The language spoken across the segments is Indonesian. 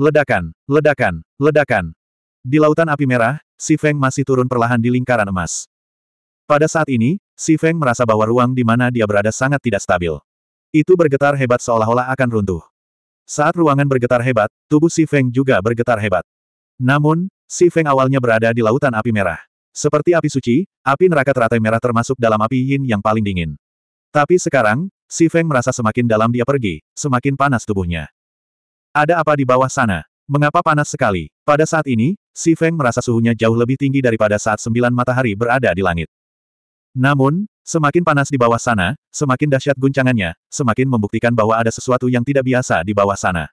Ledakan, ledakan, ledakan. Di lautan api merah, Si Feng masih turun perlahan di lingkaran emas. Pada saat ini, Si Feng merasa bahwa ruang di mana dia berada sangat tidak stabil. Itu bergetar hebat seolah-olah akan runtuh. Saat ruangan bergetar hebat, tubuh Si Feng juga bergetar hebat. Namun, Si Feng awalnya berada di lautan api merah. Seperti api suci, api neraka teratai merah termasuk dalam api yin yang paling dingin. Tapi sekarang, Si Feng merasa semakin dalam dia pergi, semakin panas tubuhnya. Ada apa di bawah sana? Mengapa panas sekali? Pada saat ini, Si Feng merasa suhunya jauh lebih tinggi daripada saat sembilan matahari berada di langit. Namun, semakin panas di bawah sana, semakin dahsyat guncangannya, semakin membuktikan bahwa ada sesuatu yang tidak biasa di bawah sana.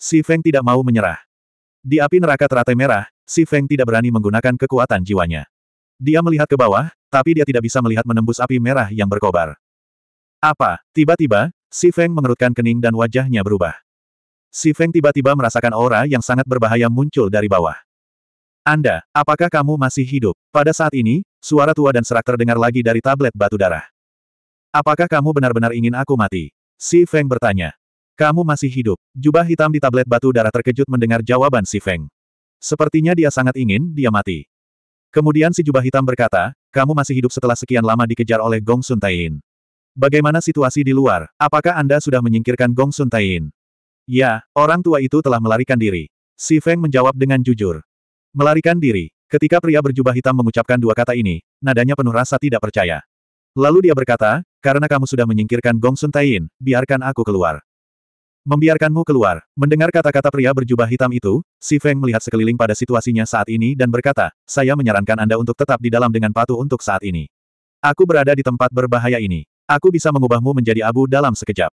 Si Feng tidak mau menyerah. Di api neraka teratai merah, Si Feng tidak berani menggunakan kekuatan jiwanya. Dia melihat ke bawah, tapi dia tidak bisa melihat menembus api merah yang berkobar. Apa? Tiba-tiba, Si Feng mengerutkan kening dan wajahnya berubah. Si Feng tiba-tiba merasakan aura yang sangat berbahaya muncul dari bawah. Anda, apakah kamu masih hidup? Pada saat ini, suara tua dan serak terdengar lagi dari tablet batu darah. Apakah kamu benar-benar ingin aku mati? Si Feng bertanya. Kamu masih hidup. Jubah hitam di tablet batu darah terkejut mendengar jawaban Si Feng. Sepertinya dia sangat ingin dia mati. Kemudian si jubah hitam berkata, kamu masih hidup setelah sekian lama dikejar oleh Gong Sun Taiyin. Bagaimana situasi di luar? Apakah Anda sudah menyingkirkan Gong Sun Taiyin? Ya, orang tua itu telah melarikan diri. Si Feng menjawab dengan jujur. Melarikan diri. Ketika pria berjubah hitam mengucapkan dua kata ini, nadanya penuh rasa tidak percaya. Lalu dia berkata, karena kamu sudah menyingkirkan Gong Sun Taiyin, biarkan aku keluar. Membiarkanmu keluar. Mendengar kata-kata pria berjubah hitam itu, Si Feng melihat sekeliling pada situasinya saat ini dan berkata, saya menyarankan Anda untuk tetap di dalam dengan patuh untuk saat ini. Aku berada di tempat berbahaya ini. Aku bisa mengubahmu menjadi abu dalam sekejap.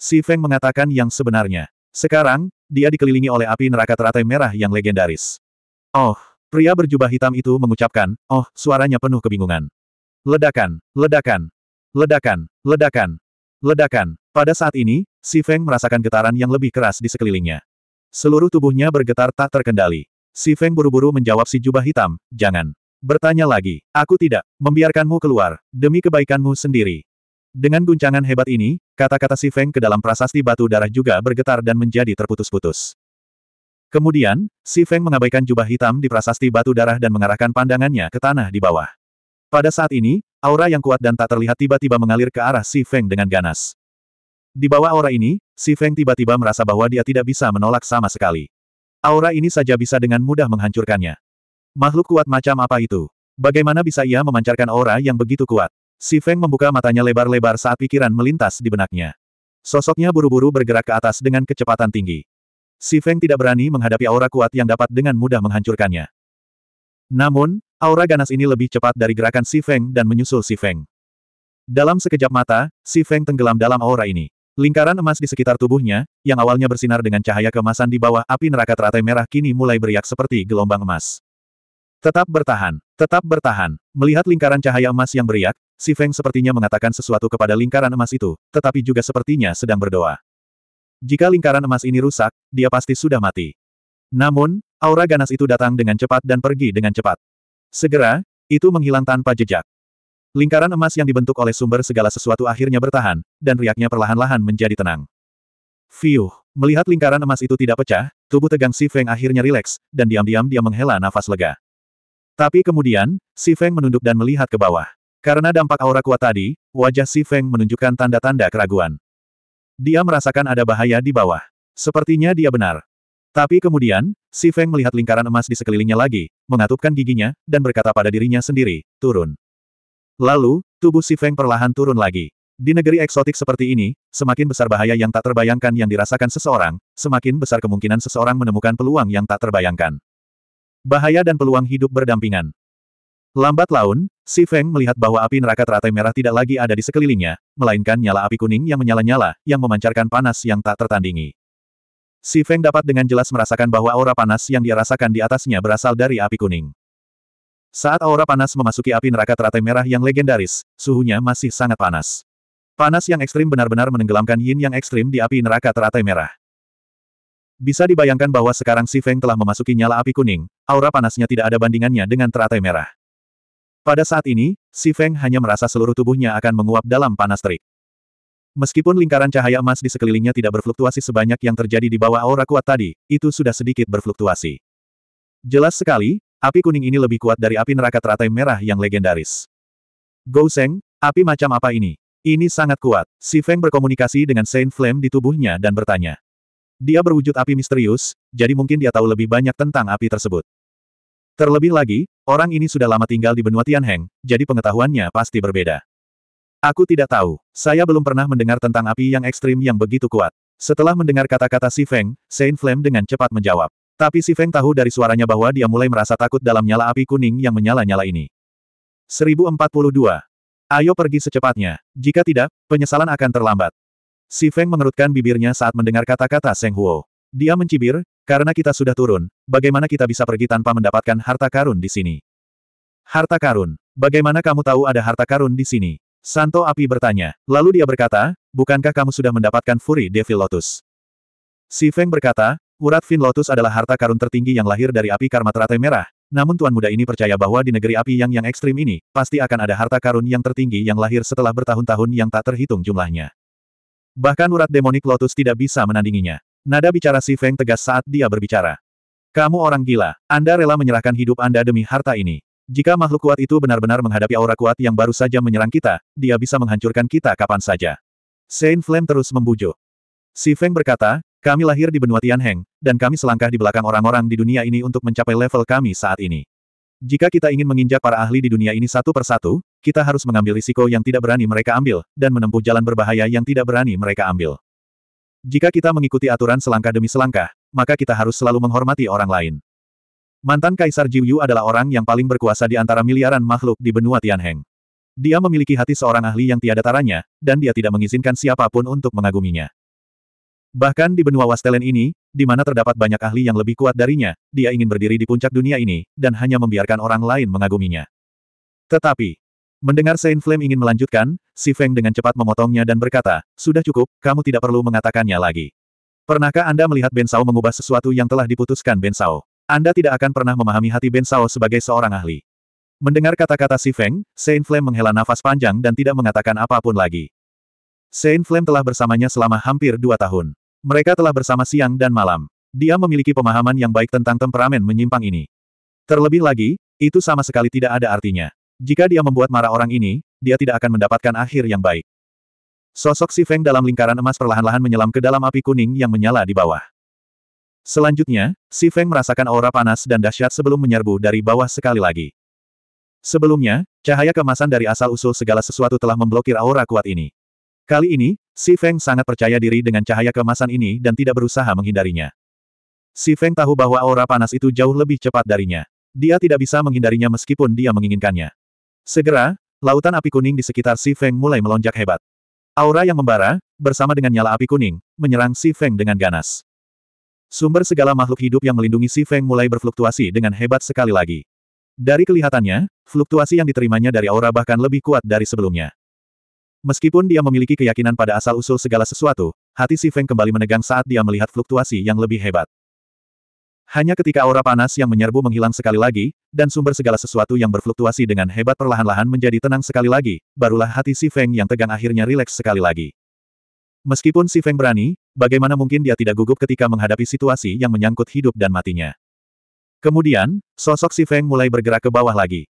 Si Feng mengatakan yang sebenarnya. Sekarang, dia dikelilingi oleh api neraka teratai merah yang legendaris. Oh, pria berjubah hitam itu mengucapkan, oh, suaranya penuh kebingungan. Ledakan, ledakan, ledakan, ledakan, ledakan. Pada saat ini, Si Feng merasakan getaran yang lebih keras di sekelilingnya. Seluruh tubuhnya bergetar tak terkendali. Si Feng buru-buru menjawab si jubah hitam, jangan. Bertanya lagi, aku tidak, membiarkanmu keluar, demi kebaikanmu sendiri. Dengan guncangan hebat ini, kata-kata si Feng ke dalam prasasti batu darah juga bergetar dan menjadi terputus-putus. Kemudian, si Feng mengabaikan jubah hitam di prasasti batu darah dan mengarahkan pandangannya ke tanah di bawah. Pada saat ini, aura yang kuat dan tak terlihat tiba-tiba mengalir ke arah si Feng dengan ganas. Di bawah aura ini, si Feng tiba-tiba merasa bahwa dia tidak bisa menolak sama sekali. Aura ini saja bisa dengan mudah menghancurkannya. Makhluk kuat macam apa itu? Bagaimana bisa ia memancarkan aura yang begitu kuat? Si Feng membuka matanya lebar-lebar saat pikiran melintas di benaknya. Sosoknya buru-buru bergerak ke atas dengan kecepatan tinggi. Si Feng tidak berani menghadapi aura kuat yang dapat dengan mudah menghancurkannya. Namun, aura ganas ini lebih cepat dari gerakan Si Feng dan menyusul Si Feng. Dalam sekejap mata, Si Feng tenggelam dalam aura ini. Lingkaran emas di sekitar tubuhnya, yang awalnya bersinar dengan cahaya kemasan di bawah api neraka teratai merah kini mulai beriak seperti gelombang emas. Tetap bertahan, tetap bertahan. Melihat lingkaran cahaya emas yang beriak, Si Feng sepertinya mengatakan sesuatu kepada lingkaran emas itu, tetapi juga sepertinya sedang berdoa. Jika lingkaran emas ini rusak, dia pasti sudah mati. Namun, aura ganas itu datang dengan cepat dan pergi dengan cepat. Segera, itu menghilang tanpa jejak. Lingkaran emas yang dibentuk oleh sumber segala sesuatu akhirnya bertahan, dan riaknya perlahan-lahan menjadi tenang. Fiuh, melihat lingkaran emas itu tidak pecah, tubuh tegang Si Feng akhirnya rileks, dan diam-diam dia menghela nafas lega. Tapi kemudian, Si Feng menunduk dan melihat ke bawah. Karena dampak aura kuat tadi, wajah Si Feng menunjukkan tanda-tanda keraguan. Dia merasakan ada bahaya di bawah. Sepertinya dia benar. Tapi kemudian, Si Feng melihat lingkaran emas di sekelilingnya lagi, mengatupkan giginya, dan berkata pada dirinya sendiri, turun. Lalu, tubuh Si Feng perlahan turun lagi. Di negeri eksotik seperti ini, semakin besar bahaya yang tak terbayangkan yang dirasakan seseorang, semakin besar kemungkinan seseorang menemukan peluang yang tak terbayangkan. Bahaya dan peluang hidup berdampingan. Lambat laun, Si Feng melihat bahwa api neraka teratai merah tidak lagi ada di sekelilingnya, melainkan nyala api kuning yang menyala-nyala, yang memancarkan panas yang tak tertandingi. Si Feng dapat dengan jelas merasakan bahwa aura panas yang dia rasakan di atasnya berasal dari api kuning. Saat aura panas memasuki api neraka teratai merah yang legendaris, suhunya masih sangat panas. Panas yang ekstrim benar-benar menenggelamkan yin yang ekstrim di api neraka teratai merah. Bisa dibayangkan bahwa sekarang Si Feng telah memasuki nyala api kuning, aura panasnya tidak ada bandingannya dengan teratai merah. Pada saat ini, Si Feng hanya merasa seluruh tubuhnya akan menguap dalam panas terik. Meskipun lingkaran cahaya emas di sekelilingnya tidak berfluktuasi sebanyak yang terjadi di bawah aura kuat tadi, itu sudah sedikit berfluktuasi. Jelas sekali, api kuning ini lebih kuat dari api neraka teratai merah yang legendaris. Gou Seng, api macam apa ini? Ini sangat kuat. Si Feng berkomunikasi dengan Saint Flame di tubuhnya dan bertanya. Dia berwujud api misterius, jadi mungkin dia tahu lebih banyak tentang api tersebut. Terlebih lagi, orang ini sudah lama tinggal di benua Tianheng, jadi pengetahuannya pasti berbeda. Aku tidak tahu. Saya belum pernah mendengar tentang api yang ekstrim yang begitu kuat. Setelah mendengar kata-kata Si Feng, Saint Flame dengan cepat menjawab. Tapi Si Feng tahu dari suaranya bahwa dia mulai merasa takut dalam nyala api kuning yang menyala-nyala ini. 1042. Ayo pergi secepatnya. Jika tidak, penyesalan akan terlambat. Si Feng mengerutkan bibirnya saat mendengar kata-kata Seng Huo. Dia mencibir, karena kita sudah turun, bagaimana kita bisa pergi tanpa mendapatkan harta karun di sini? Harta karun. Bagaimana kamu tahu ada harta karun di sini? Santo Api bertanya. Lalu dia berkata, bukankah kamu sudah mendapatkan Fury Devil Lotus? Si Feng berkata, urat Fin Lotus adalah harta karun tertinggi yang lahir dari api karma teratai merah, namun Tuan Muda ini percaya bahwa di negeri api yang yang ekstrim ini, pasti akan ada harta karun yang tertinggi yang lahir setelah bertahun-tahun yang tak terhitung jumlahnya. Bahkan urat demonik Lotus tidak bisa menandinginya. Nada bicara Si Feng tegas saat dia berbicara. Kamu orang gila, Anda rela menyerahkan hidup Anda demi harta ini. Jika makhluk kuat itu benar-benar menghadapi aura kuat yang baru saja menyerang kita, dia bisa menghancurkan kita kapan saja. Saint Flame terus membujuk. Si Feng berkata, kami lahir di benua Tianheng, dan kami selangkah di belakang orang-orang di dunia ini untuk mencapai level kami saat ini. Jika kita ingin menginjak para ahli di dunia ini satu persatu, kita harus mengambil risiko yang tidak berani mereka ambil, dan menempuh jalan berbahaya yang tidak berani mereka ambil. Jika kita mengikuti aturan selangkah demi selangkah, maka kita harus selalu menghormati orang lain. Mantan Kaisar Yu adalah orang yang paling berkuasa di antara miliaran makhluk di benua Tianheng. Dia memiliki hati seorang ahli yang tiada taranya, dan dia tidak mengizinkan siapapun untuk mengaguminya. Bahkan di benua Wastelen ini, di mana terdapat banyak ahli yang lebih kuat darinya, dia ingin berdiri di puncak dunia ini, dan hanya membiarkan orang lain mengaguminya. Tetapi, mendengar Saint Flame ingin melanjutkan, Si Feng dengan cepat memotongnya dan berkata, Sudah cukup, kamu tidak perlu mengatakannya lagi. Pernahkah Anda melihat Ben Sao mengubah sesuatu yang telah diputuskan Ben Sao? Anda tidak akan pernah memahami hati Ben Sao sebagai seorang ahli. Mendengar kata-kata Si Feng, Saint Flame menghela nafas panjang dan tidak mengatakan apapun lagi. Saint Flame telah bersamanya selama hampir dua tahun. Mereka telah bersama siang dan malam. Dia memiliki pemahaman yang baik tentang temperamen menyimpang ini. Terlebih lagi, itu sama sekali tidak ada artinya. Jika dia membuat marah orang ini, dia tidak akan mendapatkan akhir yang baik. Sosok si Feng dalam lingkaran emas perlahan-lahan menyelam ke dalam api kuning yang menyala di bawah. Selanjutnya, si Feng merasakan aura panas dan dahsyat sebelum menyerbu dari bawah sekali lagi. Sebelumnya, cahaya kemasan dari asal-usul segala sesuatu telah memblokir aura kuat ini. Kali ini, Si Feng sangat percaya diri dengan cahaya kemasan ini dan tidak berusaha menghindarinya. Si Feng tahu bahwa aura panas itu jauh lebih cepat darinya. Dia tidak bisa menghindarinya meskipun dia menginginkannya. Segera, lautan api kuning di sekitar Si Feng mulai melonjak hebat. Aura yang membara, bersama dengan nyala api kuning, menyerang Si Feng dengan ganas. Sumber segala makhluk hidup yang melindungi Si Feng mulai berfluktuasi dengan hebat sekali lagi. Dari kelihatannya, fluktuasi yang diterimanya dari aura bahkan lebih kuat dari sebelumnya. Meskipun dia memiliki keyakinan pada asal-usul segala sesuatu, hati Si Feng kembali menegang saat dia melihat fluktuasi yang lebih hebat. Hanya ketika aura panas yang menyerbu menghilang sekali lagi, dan sumber segala sesuatu yang berfluktuasi dengan hebat perlahan-lahan menjadi tenang sekali lagi, barulah hati Si Feng yang tegang akhirnya rileks sekali lagi. Meskipun Si Feng berani, bagaimana mungkin dia tidak gugup ketika menghadapi situasi yang menyangkut hidup dan matinya. Kemudian, sosok Si Feng mulai bergerak ke bawah lagi.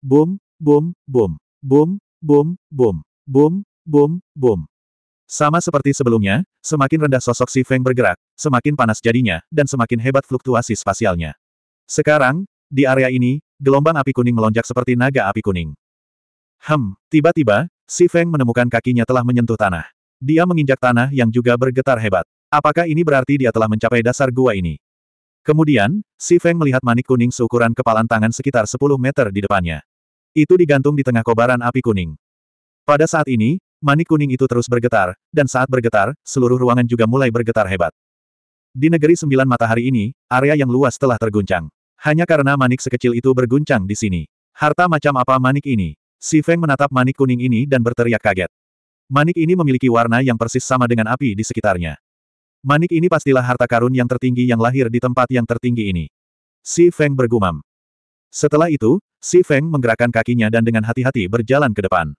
Boom, boom, boom, boom, boom, boom. Boom, boom, boom. Sama seperti sebelumnya, semakin rendah sosok Si Feng bergerak, semakin panas jadinya, dan semakin hebat fluktuasi spasialnya. Sekarang, di area ini, gelombang api kuning melonjak seperti naga api kuning. Hem, tiba-tiba, Si Feng menemukan kakinya telah menyentuh tanah. Dia menginjak tanah yang juga bergetar hebat. Apakah ini berarti dia telah mencapai dasar gua ini? Kemudian, Si Feng melihat manik kuning seukuran kepalan tangan sekitar 10 meter di depannya. Itu digantung di tengah kobaran api kuning. Pada saat ini, manik kuning itu terus bergetar, dan saat bergetar, seluruh ruangan juga mulai bergetar hebat. Di negeri sembilan matahari ini, area yang luas telah terguncang. Hanya karena manik sekecil itu berguncang di sini. Harta macam apa manik ini? Si Feng menatap manik kuning ini dan berteriak kaget. Manik ini memiliki warna yang persis sama dengan api di sekitarnya. Manik ini pastilah harta karun yang tertinggi yang lahir di tempat yang tertinggi ini. Si Feng bergumam. Setelah itu, Si Feng menggerakkan kakinya dan dengan hati-hati berjalan ke depan.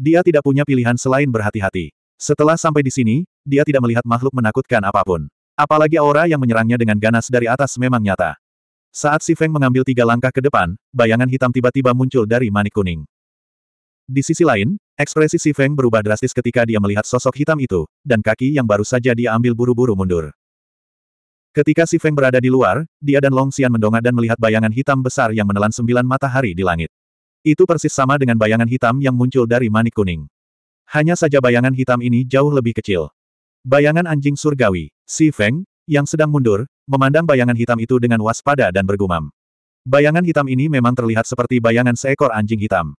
Dia tidak punya pilihan selain berhati-hati. Setelah sampai di sini, dia tidak melihat makhluk menakutkan apapun. Apalagi aura yang menyerangnya dengan ganas dari atas memang nyata. Saat Si Feng mengambil tiga langkah ke depan, bayangan hitam tiba-tiba muncul dari manik kuning. Di sisi lain, ekspresi Si Feng berubah drastis ketika dia melihat sosok hitam itu, dan kaki yang baru saja dia ambil buru-buru mundur. Ketika Si Feng berada di luar, dia dan Long Xian mendongak dan melihat bayangan hitam besar yang menelan sembilan matahari di langit. Itu persis sama dengan bayangan hitam yang muncul dari manik kuning. Hanya saja bayangan hitam ini jauh lebih kecil. Bayangan anjing surgawi, si Feng, yang sedang mundur, memandang bayangan hitam itu dengan waspada dan bergumam. Bayangan hitam ini memang terlihat seperti bayangan seekor anjing hitam.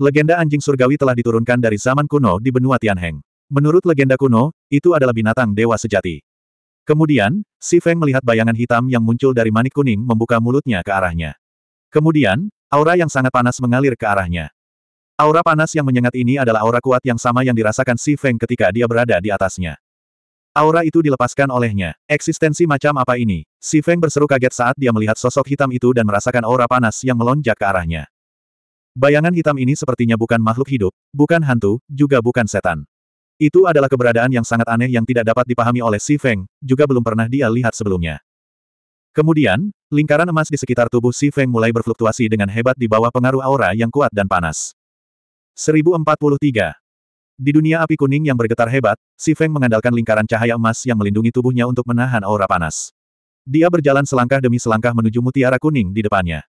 Legenda anjing surgawi telah diturunkan dari zaman kuno di benua Tianheng. Menurut legenda kuno, itu adalah binatang dewa sejati. Kemudian, si Feng melihat bayangan hitam yang muncul dari manik kuning membuka mulutnya ke arahnya. Kemudian, aura yang sangat panas mengalir ke arahnya. Aura panas yang menyengat ini adalah aura kuat yang sama yang dirasakan Si Feng ketika dia berada di atasnya. Aura itu dilepaskan olehnya. Eksistensi macam apa ini? Si Feng berseru kaget saat dia melihat sosok hitam itu dan merasakan aura panas yang melonjak ke arahnya. Bayangan hitam ini sepertinya bukan makhluk hidup, bukan hantu, juga bukan setan. Itu adalah keberadaan yang sangat aneh yang tidak dapat dipahami oleh Si Feng, juga belum pernah dia lihat sebelumnya. Kemudian, lingkaran emas di sekitar tubuh Si Feng mulai berfluktuasi dengan hebat di bawah pengaruh aura yang kuat dan panas. 1043 Di dunia api kuning yang bergetar hebat, Si Feng mengandalkan lingkaran cahaya emas yang melindungi tubuhnya untuk menahan aura panas. Dia berjalan selangkah demi selangkah menuju mutiara kuning di depannya.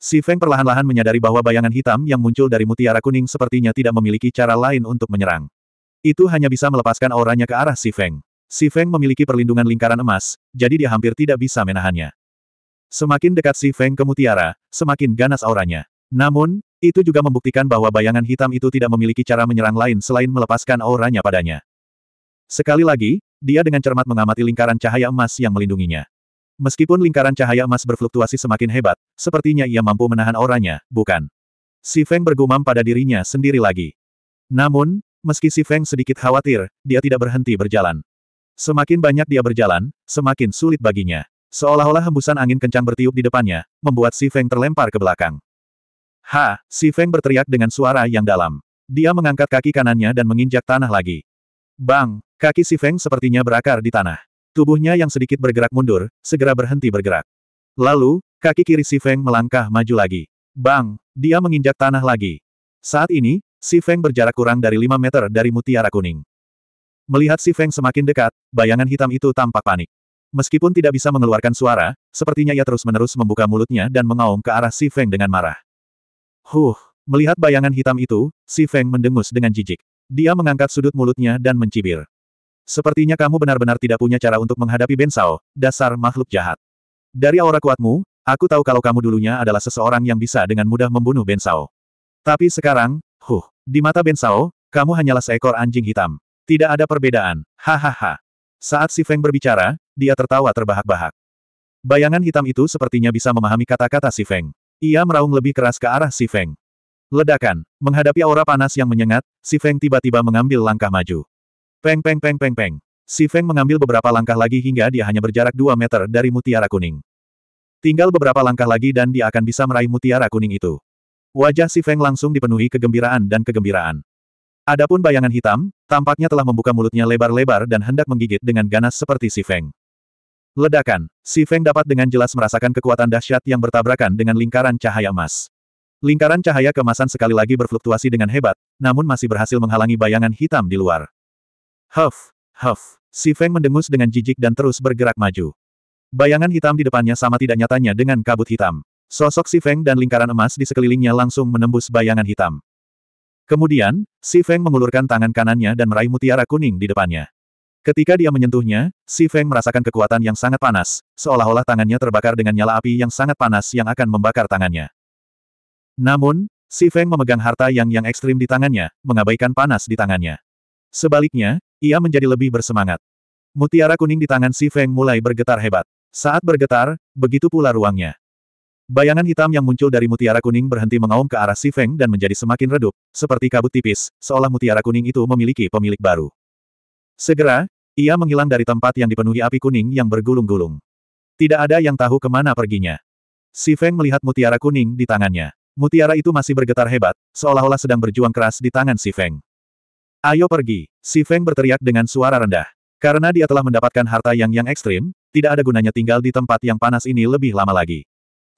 Si Feng perlahan-lahan menyadari bahwa bayangan hitam yang muncul dari mutiara kuning sepertinya tidak memiliki cara lain untuk menyerang. Itu hanya bisa melepaskan auranya ke arah Si Feng. Si Feng memiliki perlindungan lingkaran emas, jadi dia hampir tidak bisa menahannya. Semakin dekat Si Feng ke mutiara, semakin ganas auranya. Namun, itu juga membuktikan bahwa bayangan hitam itu tidak memiliki cara menyerang lain selain melepaskan auranya padanya. Sekali lagi, dia dengan cermat mengamati lingkaran cahaya emas yang melindunginya. Meskipun lingkaran cahaya emas berfluktuasi semakin hebat, sepertinya ia mampu menahan auranya, bukan? Si Feng bergumam pada dirinya sendiri lagi. Namun, meski Si Feng sedikit khawatir, dia tidak berhenti berjalan. Semakin banyak dia berjalan, semakin sulit baginya. Seolah-olah hembusan angin kencang bertiup di depannya, membuat Si Feng terlempar ke belakang. Ha! Si Feng berteriak dengan suara yang dalam. Dia mengangkat kaki kanannya dan menginjak tanah lagi. Bang! Kaki Si Feng sepertinya berakar di tanah. Tubuhnya yang sedikit bergerak mundur, segera berhenti bergerak. Lalu, kaki kiri Si Feng melangkah maju lagi. Bang! Dia menginjak tanah lagi. Saat ini, Si Feng berjarak kurang dari 5 meter dari mutiara kuning. Melihat si Feng semakin dekat, bayangan hitam itu tampak panik. Meskipun tidak bisa mengeluarkan suara, sepertinya ia terus-menerus membuka mulutnya dan mengaum ke arah si Feng dengan marah. Huh, melihat bayangan hitam itu, si Feng mendengus dengan jijik. Dia mengangkat sudut mulutnya dan mencibir. Sepertinya kamu benar-benar tidak punya cara untuk menghadapi Bensao, dasar makhluk jahat. Dari aura kuatmu, aku tahu kalau kamu dulunya adalah seseorang yang bisa dengan mudah membunuh Bensao. Tapi sekarang, huh, di mata Bensao, kamu hanyalah seekor anjing hitam. Tidak ada perbedaan, hahaha. Saat Si Feng berbicara, dia tertawa terbahak-bahak. Bayangan hitam itu sepertinya bisa memahami kata-kata Si Feng. Ia meraung lebih keras ke arah Si Feng. Ledakan, menghadapi aura panas yang menyengat, Si Feng tiba-tiba mengambil langkah maju. Peng peng peng peng peng. Si Feng mengambil beberapa langkah lagi hingga dia hanya berjarak 2 meter dari mutiara kuning. Tinggal beberapa langkah lagi dan dia akan bisa meraih mutiara kuning itu. Wajah Si Feng langsung dipenuhi kegembiraan dan kegembiraan. Adapun bayangan hitam, tampaknya telah membuka mulutnya lebar-lebar dan hendak menggigit dengan ganas seperti si Feng. Ledakan, si Feng dapat dengan jelas merasakan kekuatan dahsyat yang bertabrakan dengan lingkaran cahaya emas. Lingkaran cahaya kemasan sekali lagi berfluktuasi dengan hebat, namun masih berhasil menghalangi bayangan hitam di luar. Huff, huff, si Feng mendengus dengan jijik dan terus bergerak maju. Bayangan hitam di depannya sama tidak nyatanya dengan kabut hitam. Sosok si Feng dan lingkaran emas di sekelilingnya langsung menembus bayangan hitam. Kemudian, Si Feng mengulurkan tangan kanannya dan meraih mutiara kuning di depannya. Ketika dia menyentuhnya, Si Feng merasakan kekuatan yang sangat panas, seolah-olah tangannya terbakar dengan nyala api yang sangat panas yang akan membakar tangannya. Namun, Si Feng memegang harta yang yang ekstrim di tangannya, mengabaikan panas di tangannya. Sebaliknya, ia menjadi lebih bersemangat. Mutiara kuning di tangan Si Feng mulai bergetar hebat. Saat bergetar, begitu pula ruangnya. Bayangan hitam yang muncul dari mutiara kuning berhenti mengaum ke arah Si Feng dan menjadi semakin redup, seperti kabut tipis, seolah mutiara kuning itu memiliki pemilik baru. Segera, ia menghilang dari tempat yang dipenuhi api kuning yang bergulung-gulung. Tidak ada yang tahu kemana perginya. Si Feng melihat mutiara kuning di tangannya. Mutiara itu masih bergetar hebat, seolah-olah sedang berjuang keras di tangan Si Feng. Ayo pergi, Si Feng berteriak dengan suara rendah. Karena dia telah mendapatkan harta yang yang ekstrim, tidak ada gunanya tinggal di tempat yang panas ini lebih lama lagi.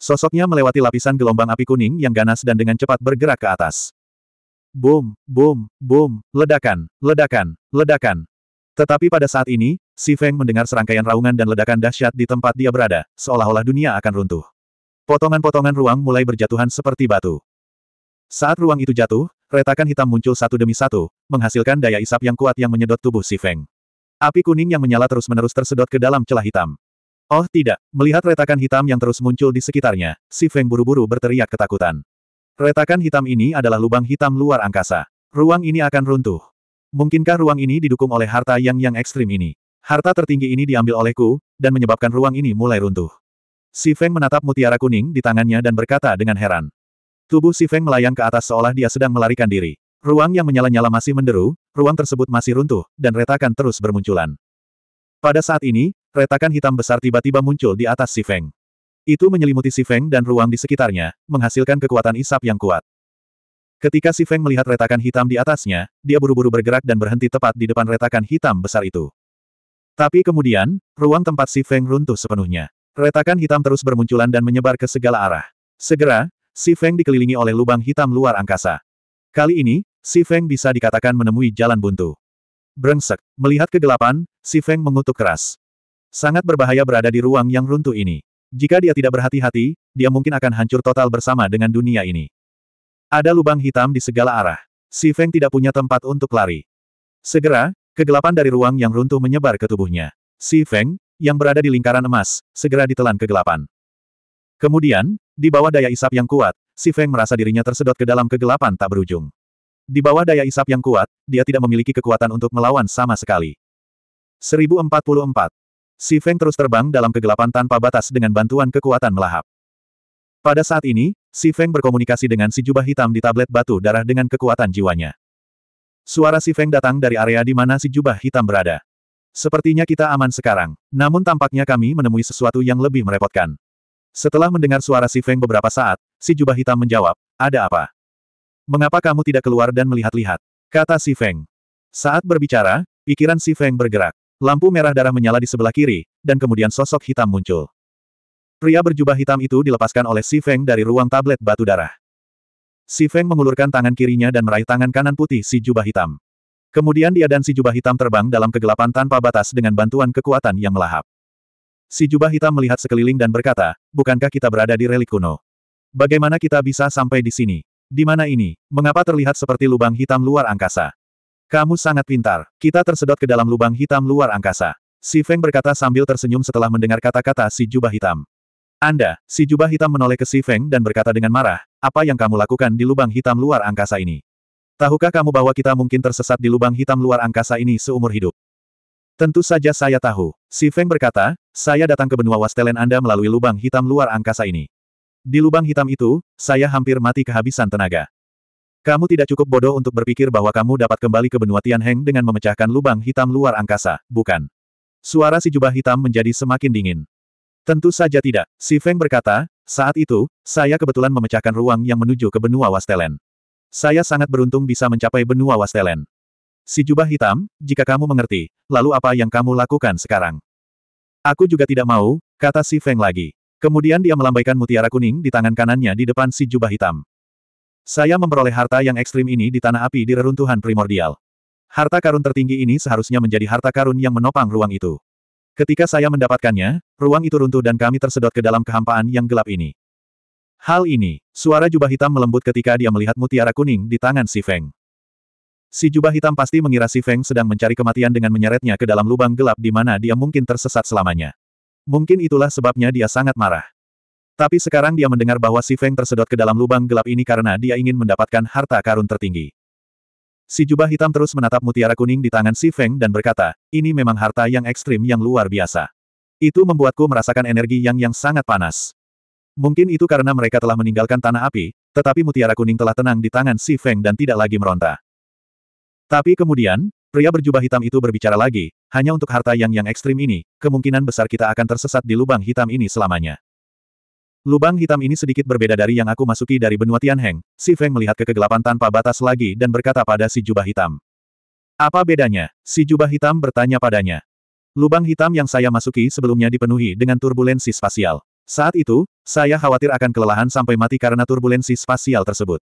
Sosoknya melewati lapisan gelombang api kuning yang ganas dan dengan cepat bergerak ke atas. Boom, boom, boom, ledakan, ledakan, ledakan. Tetapi pada saat ini, Si Feng mendengar serangkaian raungan dan ledakan dahsyat di tempat dia berada, seolah-olah dunia akan runtuh. Potongan-potongan ruang mulai berjatuhan seperti batu. Saat ruang itu jatuh, retakan hitam muncul satu demi satu, menghasilkan daya isap yang kuat yang menyedot tubuh Si Feng. Api kuning yang menyala terus-menerus tersedot ke dalam celah hitam. Oh tidak, melihat retakan hitam yang terus muncul di sekitarnya, si Feng buru-buru berteriak ketakutan. Retakan hitam ini adalah lubang hitam luar angkasa. Ruang ini akan runtuh. Mungkinkah ruang ini didukung oleh harta yang yang ekstrim ini? Harta tertinggi ini diambil olehku, dan menyebabkan ruang ini mulai runtuh. Si Feng menatap mutiara kuning di tangannya dan berkata dengan heran. Tubuh Si Feng melayang ke atas seolah dia sedang melarikan diri. Ruang yang menyala-nyala masih menderu, ruang tersebut masih runtuh, dan retakan terus bermunculan. Pada saat ini, Retakan hitam besar tiba-tiba muncul di atas si Feng. Itu menyelimuti si Feng dan ruang di sekitarnya, menghasilkan kekuatan isap yang kuat. Ketika si Feng melihat retakan hitam di atasnya, dia buru-buru bergerak dan berhenti tepat di depan retakan hitam besar itu. Tapi kemudian, ruang tempat si Feng runtuh sepenuhnya. Retakan hitam terus bermunculan dan menyebar ke segala arah. Segera, si Feng dikelilingi oleh lubang hitam luar angkasa. Kali ini, si Feng bisa dikatakan menemui jalan buntu. Brengsek, melihat kegelapan, si Feng mengutuk keras. Sangat berbahaya berada di ruang yang runtuh ini. Jika dia tidak berhati-hati, dia mungkin akan hancur total bersama dengan dunia ini. Ada lubang hitam di segala arah. Si Feng tidak punya tempat untuk lari. Segera, kegelapan dari ruang yang runtuh menyebar ke tubuhnya. Si Feng, yang berada di lingkaran emas, segera ditelan kegelapan. Kemudian, di bawah daya isap yang kuat, si Feng merasa dirinya tersedot ke dalam kegelapan tak berujung. Di bawah daya isap yang kuat, dia tidak memiliki kekuatan untuk melawan sama sekali. 1044 Si Feng terus terbang dalam kegelapan tanpa batas dengan bantuan kekuatan melahap. Pada saat ini, Si Feng berkomunikasi dengan si jubah hitam di tablet batu darah dengan kekuatan jiwanya. Suara Si Feng datang dari area di mana si jubah hitam berada. Sepertinya kita aman sekarang, namun tampaknya kami menemui sesuatu yang lebih merepotkan. Setelah mendengar suara Si Feng beberapa saat, si jubah hitam menjawab, ada apa? Mengapa kamu tidak keluar dan melihat-lihat? Kata Si Feng. Saat berbicara, pikiran Si Feng bergerak. Lampu merah darah menyala di sebelah kiri, dan kemudian sosok hitam muncul. Pria berjubah hitam itu dilepaskan oleh Si Feng dari ruang tablet batu darah. Si Feng mengulurkan tangan kirinya dan meraih tangan kanan putih si jubah hitam. Kemudian dia dan si jubah hitam terbang dalam kegelapan tanpa batas dengan bantuan kekuatan yang melahap. Si jubah hitam melihat sekeliling dan berkata, bukankah kita berada di relik kuno? Bagaimana kita bisa sampai di sini? Di mana ini? Mengapa terlihat seperti lubang hitam luar angkasa? Kamu sangat pintar. Kita tersedot ke dalam lubang hitam luar angkasa. Si Feng berkata sambil tersenyum setelah mendengar kata-kata si jubah hitam. Anda, si jubah hitam menoleh ke si Feng dan berkata dengan marah, apa yang kamu lakukan di lubang hitam luar angkasa ini? Tahukah kamu bahwa kita mungkin tersesat di lubang hitam luar angkasa ini seumur hidup? Tentu saja saya tahu. Si Feng berkata, saya datang ke benua Wastelen Anda melalui lubang hitam luar angkasa ini. Di lubang hitam itu, saya hampir mati kehabisan tenaga. Kamu tidak cukup bodoh untuk berpikir bahwa kamu dapat kembali ke benua Tianheng dengan memecahkan lubang hitam luar angkasa, bukan? Suara si jubah hitam menjadi semakin dingin. Tentu saja tidak, si Feng berkata, saat itu, saya kebetulan memecahkan ruang yang menuju ke benua Wastelen. Saya sangat beruntung bisa mencapai benua Wastelen. Si jubah hitam, jika kamu mengerti, lalu apa yang kamu lakukan sekarang? Aku juga tidak mau, kata si Feng lagi. Kemudian dia melambaikan mutiara kuning di tangan kanannya di depan si jubah hitam. Saya memperoleh harta yang ekstrim ini di tanah api di reruntuhan primordial. Harta karun tertinggi ini seharusnya menjadi harta karun yang menopang ruang itu. Ketika saya mendapatkannya, ruang itu runtuh dan kami tersedot ke dalam kehampaan yang gelap ini. Hal ini, suara jubah hitam melembut ketika dia melihat mutiara kuning di tangan si Feng. Si jubah hitam pasti mengira si Feng sedang mencari kematian dengan menyeretnya ke dalam lubang gelap di mana dia mungkin tersesat selamanya. Mungkin itulah sebabnya dia sangat marah. Tapi sekarang dia mendengar bahwa Si Feng tersedot ke dalam lubang gelap ini karena dia ingin mendapatkan harta karun tertinggi. Si jubah hitam terus menatap mutiara kuning di tangan Si Feng dan berkata, ini memang harta yang ekstrim yang luar biasa. Itu membuatku merasakan energi yang yang sangat panas. Mungkin itu karena mereka telah meninggalkan tanah api, tetapi mutiara kuning telah tenang di tangan Si Feng dan tidak lagi meronta. Tapi kemudian, pria berjubah hitam itu berbicara lagi, hanya untuk harta yang yang ekstrim ini, kemungkinan besar kita akan tersesat di lubang hitam ini selamanya. Lubang hitam ini sedikit berbeda dari yang aku masuki dari benua Tianheng. Si Feng melihat ke kegelapan tanpa batas lagi dan berkata pada si jubah hitam. Apa bedanya? Si jubah hitam bertanya padanya. Lubang hitam yang saya masuki sebelumnya dipenuhi dengan turbulensi spasial. Saat itu, saya khawatir akan kelelahan sampai mati karena turbulensi spasial tersebut.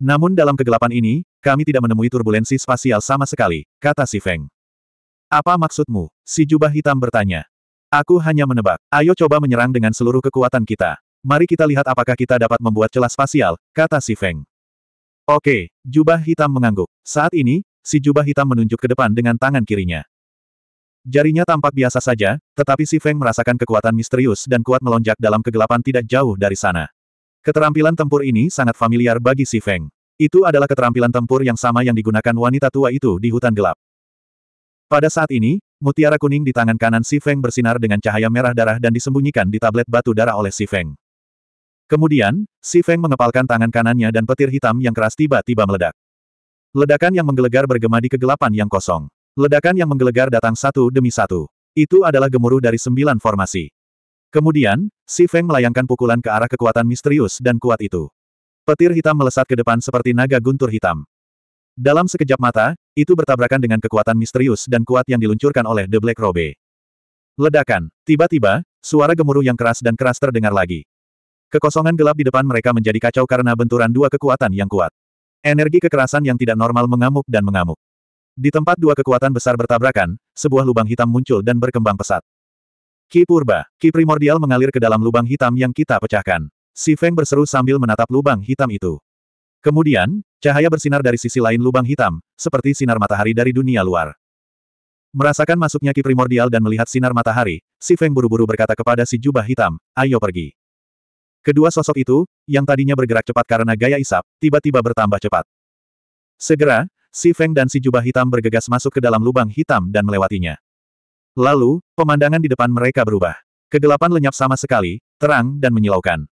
Namun dalam kegelapan ini, kami tidak menemui turbulensi spasial sama sekali, kata si Feng. Apa maksudmu? Si jubah hitam bertanya. Aku hanya menebak. Ayo coba menyerang dengan seluruh kekuatan kita mari kita lihat apakah kita dapat membuat celah spasial, kata si Feng. Oke, jubah hitam mengangguk. Saat ini, si jubah hitam menunjuk ke depan dengan tangan kirinya. Jarinya tampak biasa saja, tetapi si Feng merasakan kekuatan misterius dan kuat melonjak dalam kegelapan tidak jauh dari sana. Keterampilan tempur ini sangat familiar bagi si Feng. Itu adalah keterampilan tempur yang sama yang digunakan wanita tua itu di hutan gelap. Pada saat ini, mutiara kuning di tangan kanan si Feng bersinar dengan cahaya merah darah dan disembunyikan di tablet batu darah oleh si Feng. Kemudian, Si Feng mengepalkan tangan kanannya dan petir hitam yang keras tiba-tiba meledak. Ledakan yang menggelegar bergema di kegelapan yang kosong. Ledakan yang menggelegar datang satu demi satu. Itu adalah gemuruh dari sembilan formasi. Kemudian, Si Feng melayangkan pukulan ke arah kekuatan misterius dan kuat itu. Petir hitam melesat ke depan seperti naga guntur hitam. Dalam sekejap mata, itu bertabrakan dengan kekuatan misterius dan kuat yang diluncurkan oleh The Black Robe. Ledakan. Tiba-tiba, suara gemuruh yang keras dan keras terdengar lagi. Kekosongan gelap di depan mereka menjadi kacau karena benturan dua kekuatan yang kuat. Energi kekerasan yang tidak normal mengamuk dan mengamuk. Di tempat dua kekuatan besar bertabrakan, sebuah lubang hitam muncul dan berkembang pesat. Ki Purba, Ki Primordial mengalir ke dalam lubang hitam yang kita pecahkan. Si Feng berseru sambil menatap lubang hitam itu. Kemudian, cahaya bersinar dari sisi lain lubang hitam, seperti sinar matahari dari dunia luar. Merasakan masuknya Ki Primordial dan melihat sinar matahari, Si Feng buru-buru berkata kepada si jubah hitam, ayo pergi. Kedua sosok itu, yang tadinya bergerak cepat karena gaya isap, tiba-tiba bertambah cepat. Segera, si Feng dan si jubah hitam bergegas masuk ke dalam lubang hitam dan melewatinya. Lalu, pemandangan di depan mereka berubah. Kegelapan lenyap sama sekali, terang dan menyilaukan.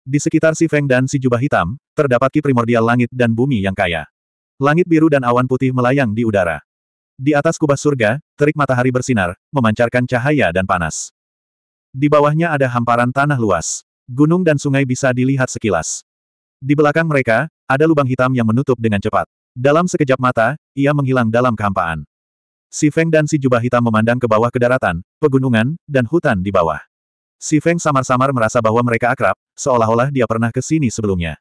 Di sekitar si Feng dan si jubah hitam, terdapat ki primordial langit dan bumi yang kaya. Langit biru dan awan putih melayang di udara. Di atas kubah surga, terik matahari bersinar, memancarkan cahaya dan panas. Di bawahnya ada hamparan tanah luas. Gunung dan sungai bisa dilihat sekilas. Di belakang mereka, ada lubang hitam yang menutup dengan cepat. Dalam sekejap mata, ia menghilang dalam kehampaan. Si Feng dan si jubah hitam memandang ke bawah ke daratan, pegunungan, dan hutan di bawah. Si Feng samar-samar merasa bahwa mereka akrab, seolah-olah dia pernah ke sini sebelumnya.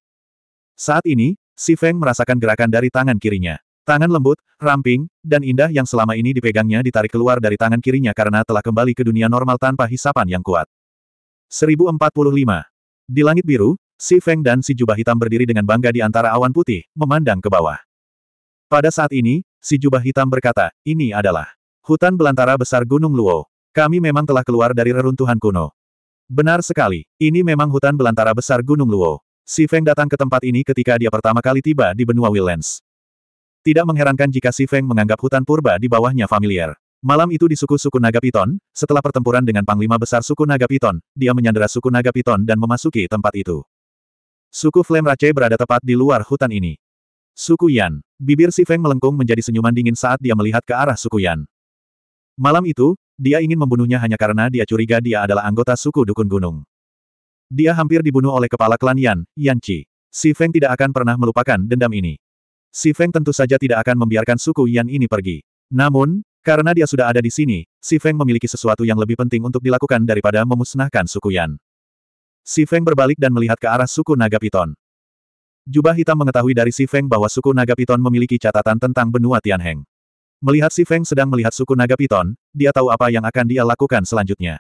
Saat ini, si Feng merasakan gerakan dari tangan kirinya. Tangan lembut, ramping, dan indah yang selama ini dipegangnya ditarik keluar dari tangan kirinya karena telah kembali ke dunia normal tanpa hisapan yang kuat. 1045. Di langit biru, si Feng dan si jubah hitam berdiri dengan bangga di antara awan putih, memandang ke bawah. Pada saat ini, si jubah hitam berkata, ini adalah hutan belantara besar Gunung Luo. Kami memang telah keluar dari reruntuhan kuno. Benar sekali, ini memang hutan belantara besar Gunung Luo. Si Feng datang ke tempat ini ketika dia pertama kali tiba di benua Willens. Tidak mengherankan jika Si Feng menganggap hutan purba di bawahnya familiar. Malam itu di suku-suku Naga Piton, setelah pertempuran dengan Panglima Besar suku Naga Piton, dia menyandera suku Naga Piton dan memasuki tempat itu. Suku Flame Rache berada tepat di luar hutan ini. Suku Yan. Bibir si Feng melengkung menjadi senyuman dingin saat dia melihat ke arah suku Yan. Malam itu, dia ingin membunuhnya hanya karena dia curiga dia adalah anggota suku Dukun Gunung. Dia hampir dibunuh oleh kepala klan Yan, Yan Qi. Si Feng tidak akan pernah melupakan dendam ini. Si Feng tentu saja tidak akan membiarkan suku Yan ini pergi. Namun, karena dia sudah ada di sini, Si Feng memiliki sesuatu yang lebih penting untuk dilakukan daripada memusnahkan suku Yan. Si Feng berbalik dan melihat ke arah suku Naga Piton. Jubah hitam mengetahui dari Si Feng bahwa suku Naga Piton memiliki catatan tentang benua Tianheng. Melihat Si Feng sedang melihat suku Naga Piton, dia tahu apa yang akan dia lakukan selanjutnya.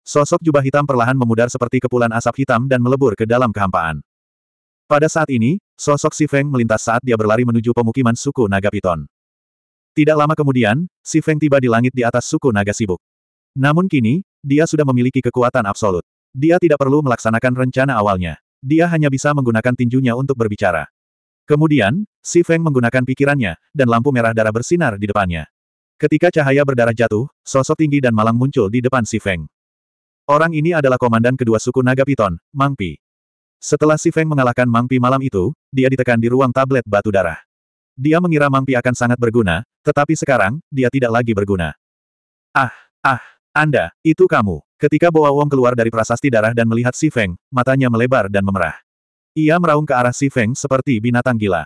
Sosok jubah hitam perlahan memudar seperti kepulan asap hitam dan melebur ke dalam kehampaan. Pada saat ini, sosok Si Feng melintas saat dia berlari menuju pemukiman suku Naga Piton. Tidak lama kemudian, Si Feng tiba di langit di atas suku naga sibuk. Namun kini, dia sudah memiliki kekuatan absolut. Dia tidak perlu melaksanakan rencana awalnya. Dia hanya bisa menggunakan tinjunya untuk berbicara. Kemudian, Si Feng menggunakan pikirannya, dan lampu merah darah bersinar di depannya. Ketika cahaya berdarah jatuh, sosok tinggi dan malang muncul di depan Si Feng. Orang ini adalah komandan kedua suku naga Piton, Mang Pi. Setelah Si Feng mengalahkan Mang Pi malam itu, dia ditekan di ruang tablet batu darah. Dia mengira Mangpi akan sangat berguna, tetapi sekarang, dia tidak lagi berguna. Ah, ah, Anda, itu kamu. Ketika Boa Wong keluar dari prasasti darah dan melihat Si Feng, matanya melebar dan memerah. Ia meraung ke arah Si Feng seperti binatang gila.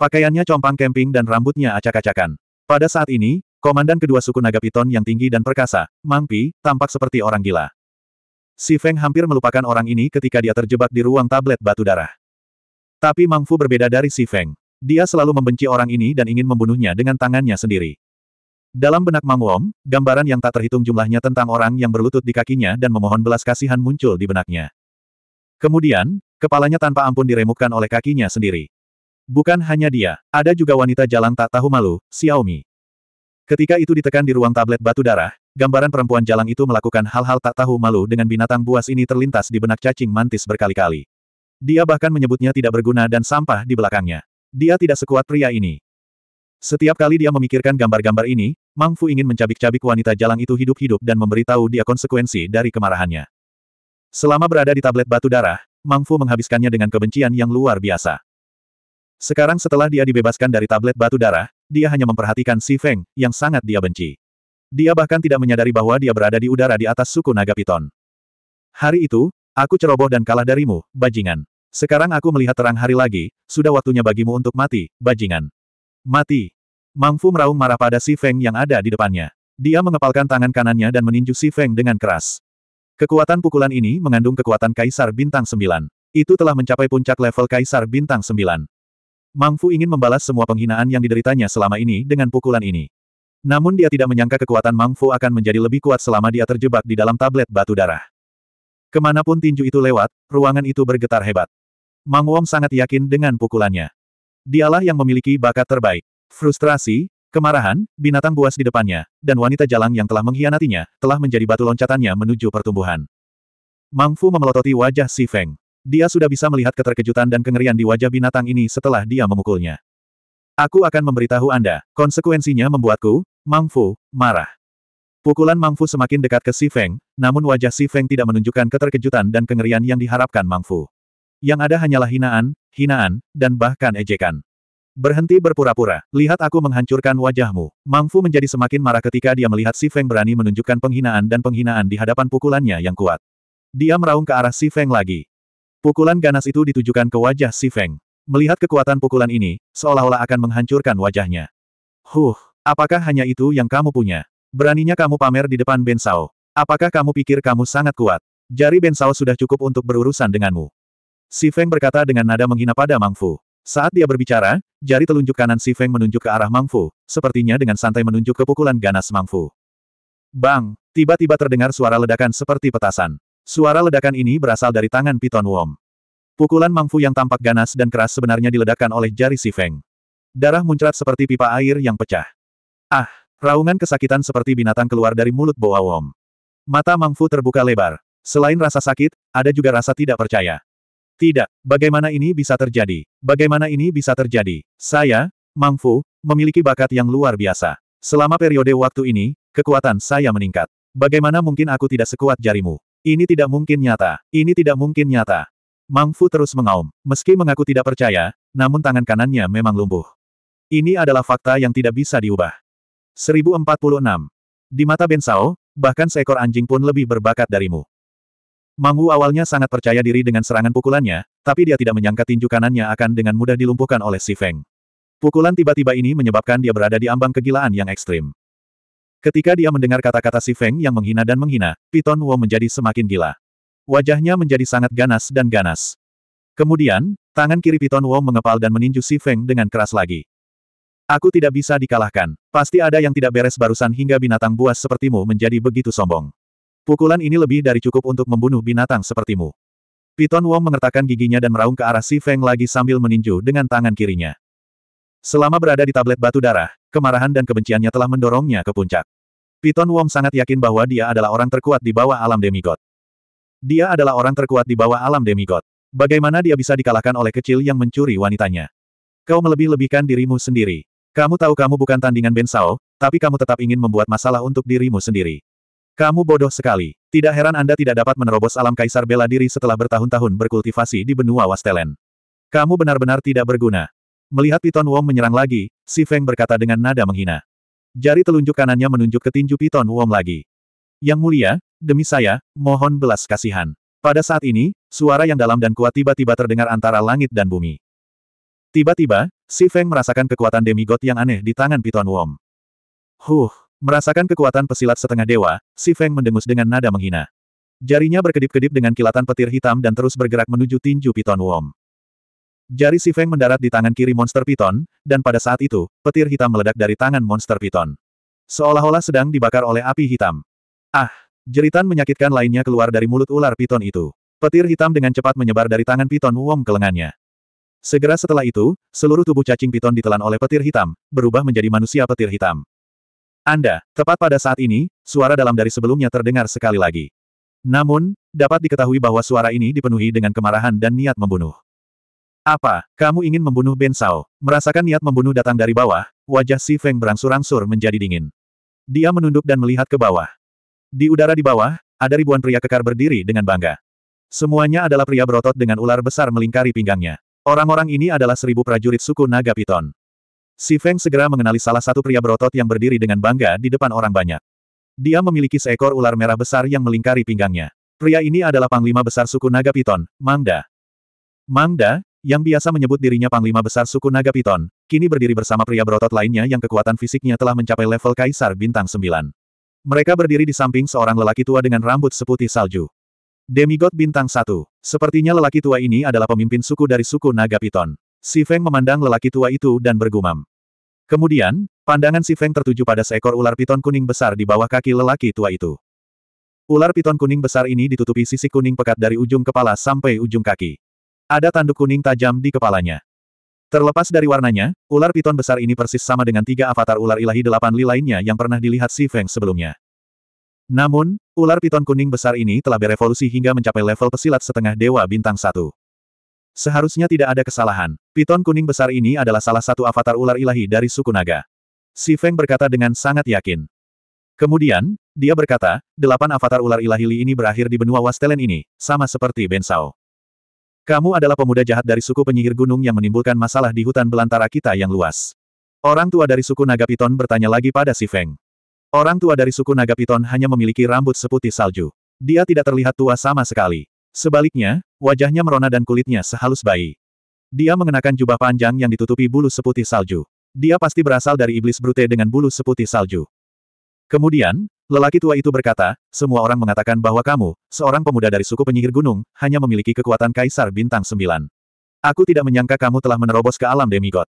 Pakaiannya compang kemping dan rambutnya acak-acakan. Pada saat ini, komandan kedua suku naga piton yang tinggi dan perkasa, Mang Pi, tampak seperti orang gila. Si Feng hampir melupakan orang ini ketika dia terjebak di ruang tablet batu darah. Tapi Mang Fu berbeda dari Si Feng. Dia selalu membenci orang ini dan ingin membunuhnya dengan tangannya sendiri. Dalam benak Mang Wom, gambaran yang tak terhitung jumlahnya tentang orang yang berlutut di kakinya dan memohon belas kasihan muncul di benaknya. Kemudian, kepalanya tanpa ampun diremukkan oleh kakinya sendiri. Bukan hanya dia, ada juga wanita Jalang tak tahu malu, Xiaomi. Ketika itu ditekan di ruang tablet batu darah, gambaran perempuan Jalang itu melakukan hal-hal tak tahu malu dengan binatang buas ini terlintas di benak cacing mantis berkali-kali. Dia bahkan menyebutnya tidak berguna dan sampah di belakangnya. Dia tidak sekuat pria ini. Setiap kali dia memikirkan gambar-gambar ini, Mang Fu ingin mencabik-cabik wanita jalan itu hidup-hidup dan memberitahu dia konsekuensi dari kemarahannya. Selama berada di tablet batu darah, Mang Fu menghabiskannya dengan kebencian yang luar biasa. Sekarang setelah dia dibebaskan dari tablet batu darah, dia hanya memperhatikan Si Feng, yang sangat dia benci. Dia bahkan tidak menyadari bahwa dia berada di udara di atas suku naga piton. Hari itu, aku ceroboh dan kalah darimu, bajingan. Sekarang aku melihat terang hari lagi, sudah waktunya bagimu untuk mati, bajingan. Mati. Mangfu meraung marah pada Si Feng yang ada di depannya. Dia mengepalkan tangan kanannya dan meninju Si Feng dengan keras. Kekuatan pukulan ini mengandung kekuatan Kaisar Bintang Sembilan. Itu telah mencapai puncak level Kaisar Bintang 9. Mangfu ingin membalas semua penghinaan yang dideritanya selama ini dengan pukulan ini. Namun dia tidak menyangka kekuatan Mangfu akan menjadi lebih kuat selama dia terjebak di dalam tablet batu darah. Kemanapun tinju itu lewat, ruangan itu bergetar hebat. Mang Wong sangat yakin dengan pukulannya. Dialah yang memiliki bakat terbaik. Frustrasi, kemarahan, binatang buas di depannya, dan wanita jalang yang telah mengkhianatinya, telah menjadi batu loncatannya menuju pertumbuhan. Mang Fu memelototi wajah Si Feng. Dia sudah bisa melihat keterkejutan dan kengerian di wajah binatang ini setelah dia memukulnya. Aku akan memberitahu Anda, konsekuensinya membuatku, Mang Fu, marah. Pukulan Mang Fu semakin dekat ke Si Feng, namun wajah Si Feng tidak menunjukkan keterkejutan dan kengerian yang diharapkan Mang Fu. Yang ada hanyalah hinaan, hinaan, dan bahkan ejekan. Berhenti berpura-pura, lihat aku menghancurkan wajahmu. Mangfu menjadi semakin marah ketika dia melihat Si Feng berani menunjukkan penghinaan dan penghinaan di hadapan pukulannya yang kuat. Dia meraung ke arah Si Feng lagi. Pukulan ganas itu ditujukan ke wajah Si Feng. Melihat kekuatan pukulan ini, seolah-olah akan menghancurkan wajahnya. Huh, apakah hanya itu yang kamu punya? Beraninya kamu pamer di depan Ben Sao. Apakah kamu pikir kamu sangat kuat? Jari Ben Sao sudah cukup untuk berurusan denganmu. Si Feng berkata dengan nada menghina pada Mang Fu. Saat dia berbicara, jari telunjuk kanan Si Feng menunjuk ke arah Mang Fu, sepertinya dengan santai menunjuk ke pukulan ganas Mang Fu. Bang! Tiba-tiba terdengar suara ledakan seperti petasan. Suara ledakan ini berasal dari tangan Piton Wom. Pukulan Mang Fu yang tampak ganas dan keras sebenarnya diledakkan oleh jari Si Feng. Darah muncrat seperti pipa air yang pecah. Ah! Raungan kesakitan seperti binatang keluar dari mulut Boa Wom. Mata Mang Fu terbuka lebar. Selain rasa sakit, ada juga rasa tidak percaya. Tidak, bagaimana ini bisa terjadi? Bagaimana ini bisa terjadi? Saya, Mang Fu, memiliki bakat yang luar biasa. Selama periode waktu ini, kekuatan saya meningkat. Bagaimana mungkin aku tidak sekuat jarimu? Ini tidak mungkin nyata. Ini tidak mungkin nyata. Mang Fu terus mengaum. Meski mengaku tidak percaya, namun tangan kanannya memang lumpuh. Ini adalah fakta yang tidak bisa diubah. 1046. Di mata Ben Bensao, bahkan seekor anjing pun lebih berbakat darimu. Mangu awalnya sangat percaya diri dengan serangan pukulannya, tapi dia tidak menyangka tinju kanannya akan dengan mudah dilumpuhkan oleh Si Feng. Pukulan tiba-tiba ini menyebabkan dia berada di ambang kegilaan yang ekstrim. Ketika dia mendengar kata-kata Si Feng yang menghina dan menghina, Piton Wo menjadi semakin gila. Wajahnya menjadi sangat ganas dan ganas. Kemudian, tangan kiri Piton Wo mengepal dan meninju Si Feng dengan keras lagi. Aku tidak bisa dikalahkan. Pasti ada yang tidak beres barusan hingga binatang buas sepertimu menjadi begitu sombong. Pukulan ini lebih dari cukup untuk membunuh binatang sepertimu. Piton Wong mengertakkan giginya dan meraung ke arah Si Feng lagi sambil meninju dengan tangan kirinya. Selama berada di tablet batu darah, kemarahan dan kebenciannya telah mendorongnya ke puncak. Piton Wong sangat yakin bahwa dia adalah orang terkuat di bawah alam demigod. Dia adalah orang terkuat di bawah alam demigod. Bagaimana dia bisa dikalahkan oleh kecil yang mencuri wanitanya? Kau melebih-lebihkan dirimu sendiri. Kamu tahu kamu bukan tandingan Ben Sao, tapi kamu tetap ingin membuat masalah untuk dirimu sendiri. Kamu bodoh sekali. Tidak heran Anda tidak dapat menerobos alam kaisar bela diri setelah bertahun-tahun berkultivasi di benua Wastelen. Kamu benar-benar tidak berguna. Melihat Piton Wong menyerang lagi, Si Feng berkata dengan nada menghina. Jari telunjuk kanannya menunjuk ke tinju Piton Wong lagi. Yang mulia, demi saya, mohon belas kasihan. Pada saat ini, suara yang dalam dan kuat tiba-tiba terdengar antara langit dan bumi. Tiba-tiba, Si Feng merasakan kekuatan demigod yang aneh di tangan Piton Wong. Huh, Merasakan kekuatan pesilat setengah dewa, Si Feng mendengus dengan nada menghina. Jarinya berkedip-kedip dengan kilatan petir hitam dan terus bergerak menuju tinju Piton Wom. Jari Si Feng mendarat di tangan kiri monster Piton, dan pada saat itu, petir hitam meledak dari tangan monster Piton. Seolah-olah sedang dibakar oleh api hitam. Ah! Jeritan menyakitkan lainnya keluar dari mulut ular Piton itu. Petir hitam dengan cepat menyebar dari tangan Piton Wom ke lengannya. Segera setelah itu, seluruh tubuh cacing Piton ditelan oleh petir hitam, berubah menjadi manusia petir hitam. Anda, tepat pada saat ini, suara dalam dari sebelumnya terdengar sekali lagi. Namun, dapat diketahui bahwa suara ini dipenuhi dengan kemarahan dan niat membunuh. Apa, kamu ingin membunuh Ben Sao? Merasakan niat membunuh datang dari bawah, wajah Si Feng berangsur-angsur menjadi dingin. Dia menunduk dan melihat ke bawah. Di udara di bawah, ada ribuan pria kekar berdiri dengan bangga. Semuanya adalah pria berotot dengan ular besar melingkari pinggangnya. Orang-orang ini adalah seribu prajurit suku Naga Piton. Si Feng segera mengenali salah satu pria berotot yang berdiri dengan bangga di depan orang banyak. Dia memiliki seekor ular merah besar yang melingkari pinggangnya. Pria ini adalah panglima besar suku Naga Piton, Mangda. Mangda, yang biasa menyebut dirinya panglima besar suku Naga Piton, kini berdiri bersama pria berotot lainnya yang kekuatan fisiknya telah mencapai level kaisar bintang 9. Mereka berdiri di samping seorang lelaki tua dengan rambut seputih salju. Demigod bintang 1. Sepertinya lelaki tua ini adalah pemimpin suku dari suku Naga Piton. Si Feng memandang lelaki tua itu dan bergumam. Kemudian, pandangan si Feng tertuju pada seekor ular piton kuning besar di bawah kaki lelaki tua itu. Ular piton kuning besar ini ditutupi sisi kuning pekat dari ujung kepala sampai ujung kaki. Ada tanduk kuning tajam di kepalanya. Terlepas dari warnanya, ular piton besar ini persis sama dengan tiga avatar ular ilahi delapan li lainnya yang pernah dilihat Si Feng sebelumnya. Namun, ular piton kuning besar ini telah berevolusi hingga mencapai level pesilat setengah dewa bintang satu. Seharusnya tidak ada kesalahan. Piton kuning besar ini adalah salah satu avatar ular ilahi dari suku naga. Si Feng berkata dengan sangat yakin. Kemudian, dia berkata, delapan avatar ular ilahi Li ini berakhir di benua Wastelen ini, sama seperti Bensao. Kamu adalah pemuda jahat dari suku penyihir gunung yang menimbulkan masalah di hutan belantara kita yang luas. Orang tua dari suku naga Piton bertanya lagi pada si Feng. Orang tua dari suku naga Piton hanya memiliki rambut seputih salju. Dia tidak terlihat tua sama sekali. Sebaliknya, wajahnya merona dan kulitnya sehalus bayi. Dia mengenakan jubah panjang yang ditutupi bulu seputih salju. Dia pasti berasal dari iblis brute dengan bulu seputih salju. Kemudian, lelaki tua itu berkata, semua orang mengatakan bahwa kamu, seorang pemuda dari suku penyihir gunung, hanya memiliki kekuatan kaisar bintang sembilan. Aku tidak menyangka kamu telah menerobos ke alam demigod.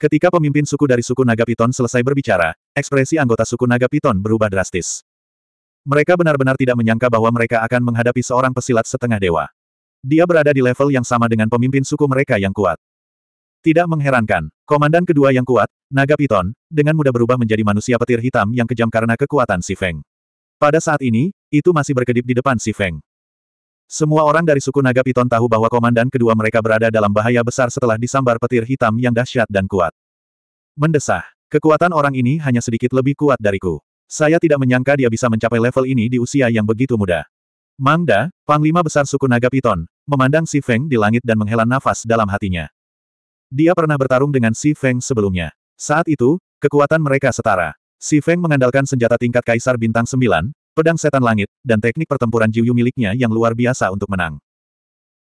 Ketika pemimpin suku dari suku Naga Piton selesai berbicara, ekspresi anggota suku Naga Piton berubah drastis. Mereka benar-benar tidak menyangka bahwa mereka akan menghadapi seorang pesilat setengah dewa. Dia berada di level yang sama dengan pemimpin suku mereka yang kuat. Tidak mengherankan, komandan kedua yang kuat, Naga Piton, dengan mudah berubah menjadi manusia petir hitam yang kejam karena kekuatan Si Feng. Pada saat ini, itu masih berkedip di depan Si Feng. Semua orang dari suku Naga Piton tahu bahwa komandan kedua mereka berada dalam bahaya besar setelah disambar petir hitam yang dahsyat dan kuat. Mendesah, kekuatan orang ini hanya sedikit lebih kuat dariku. Saya tidak menyangka dia bisa mencapai level ini di usia yang begitu muda. Mangda, panglima besar suku naga Piton, memandang Si Feng di langit dan menghela nafas dalam hatinya. Dia pernah bertarung dengan Si Feng sebelumnya. Saat itu, kekuatan mereka setara. Si Feng mengandalkan senjata tingkat kaisar bintang 9, pedang setan langit, dan teknik pertempuran Jiuyu miliknya yang luar biasa untuk menang.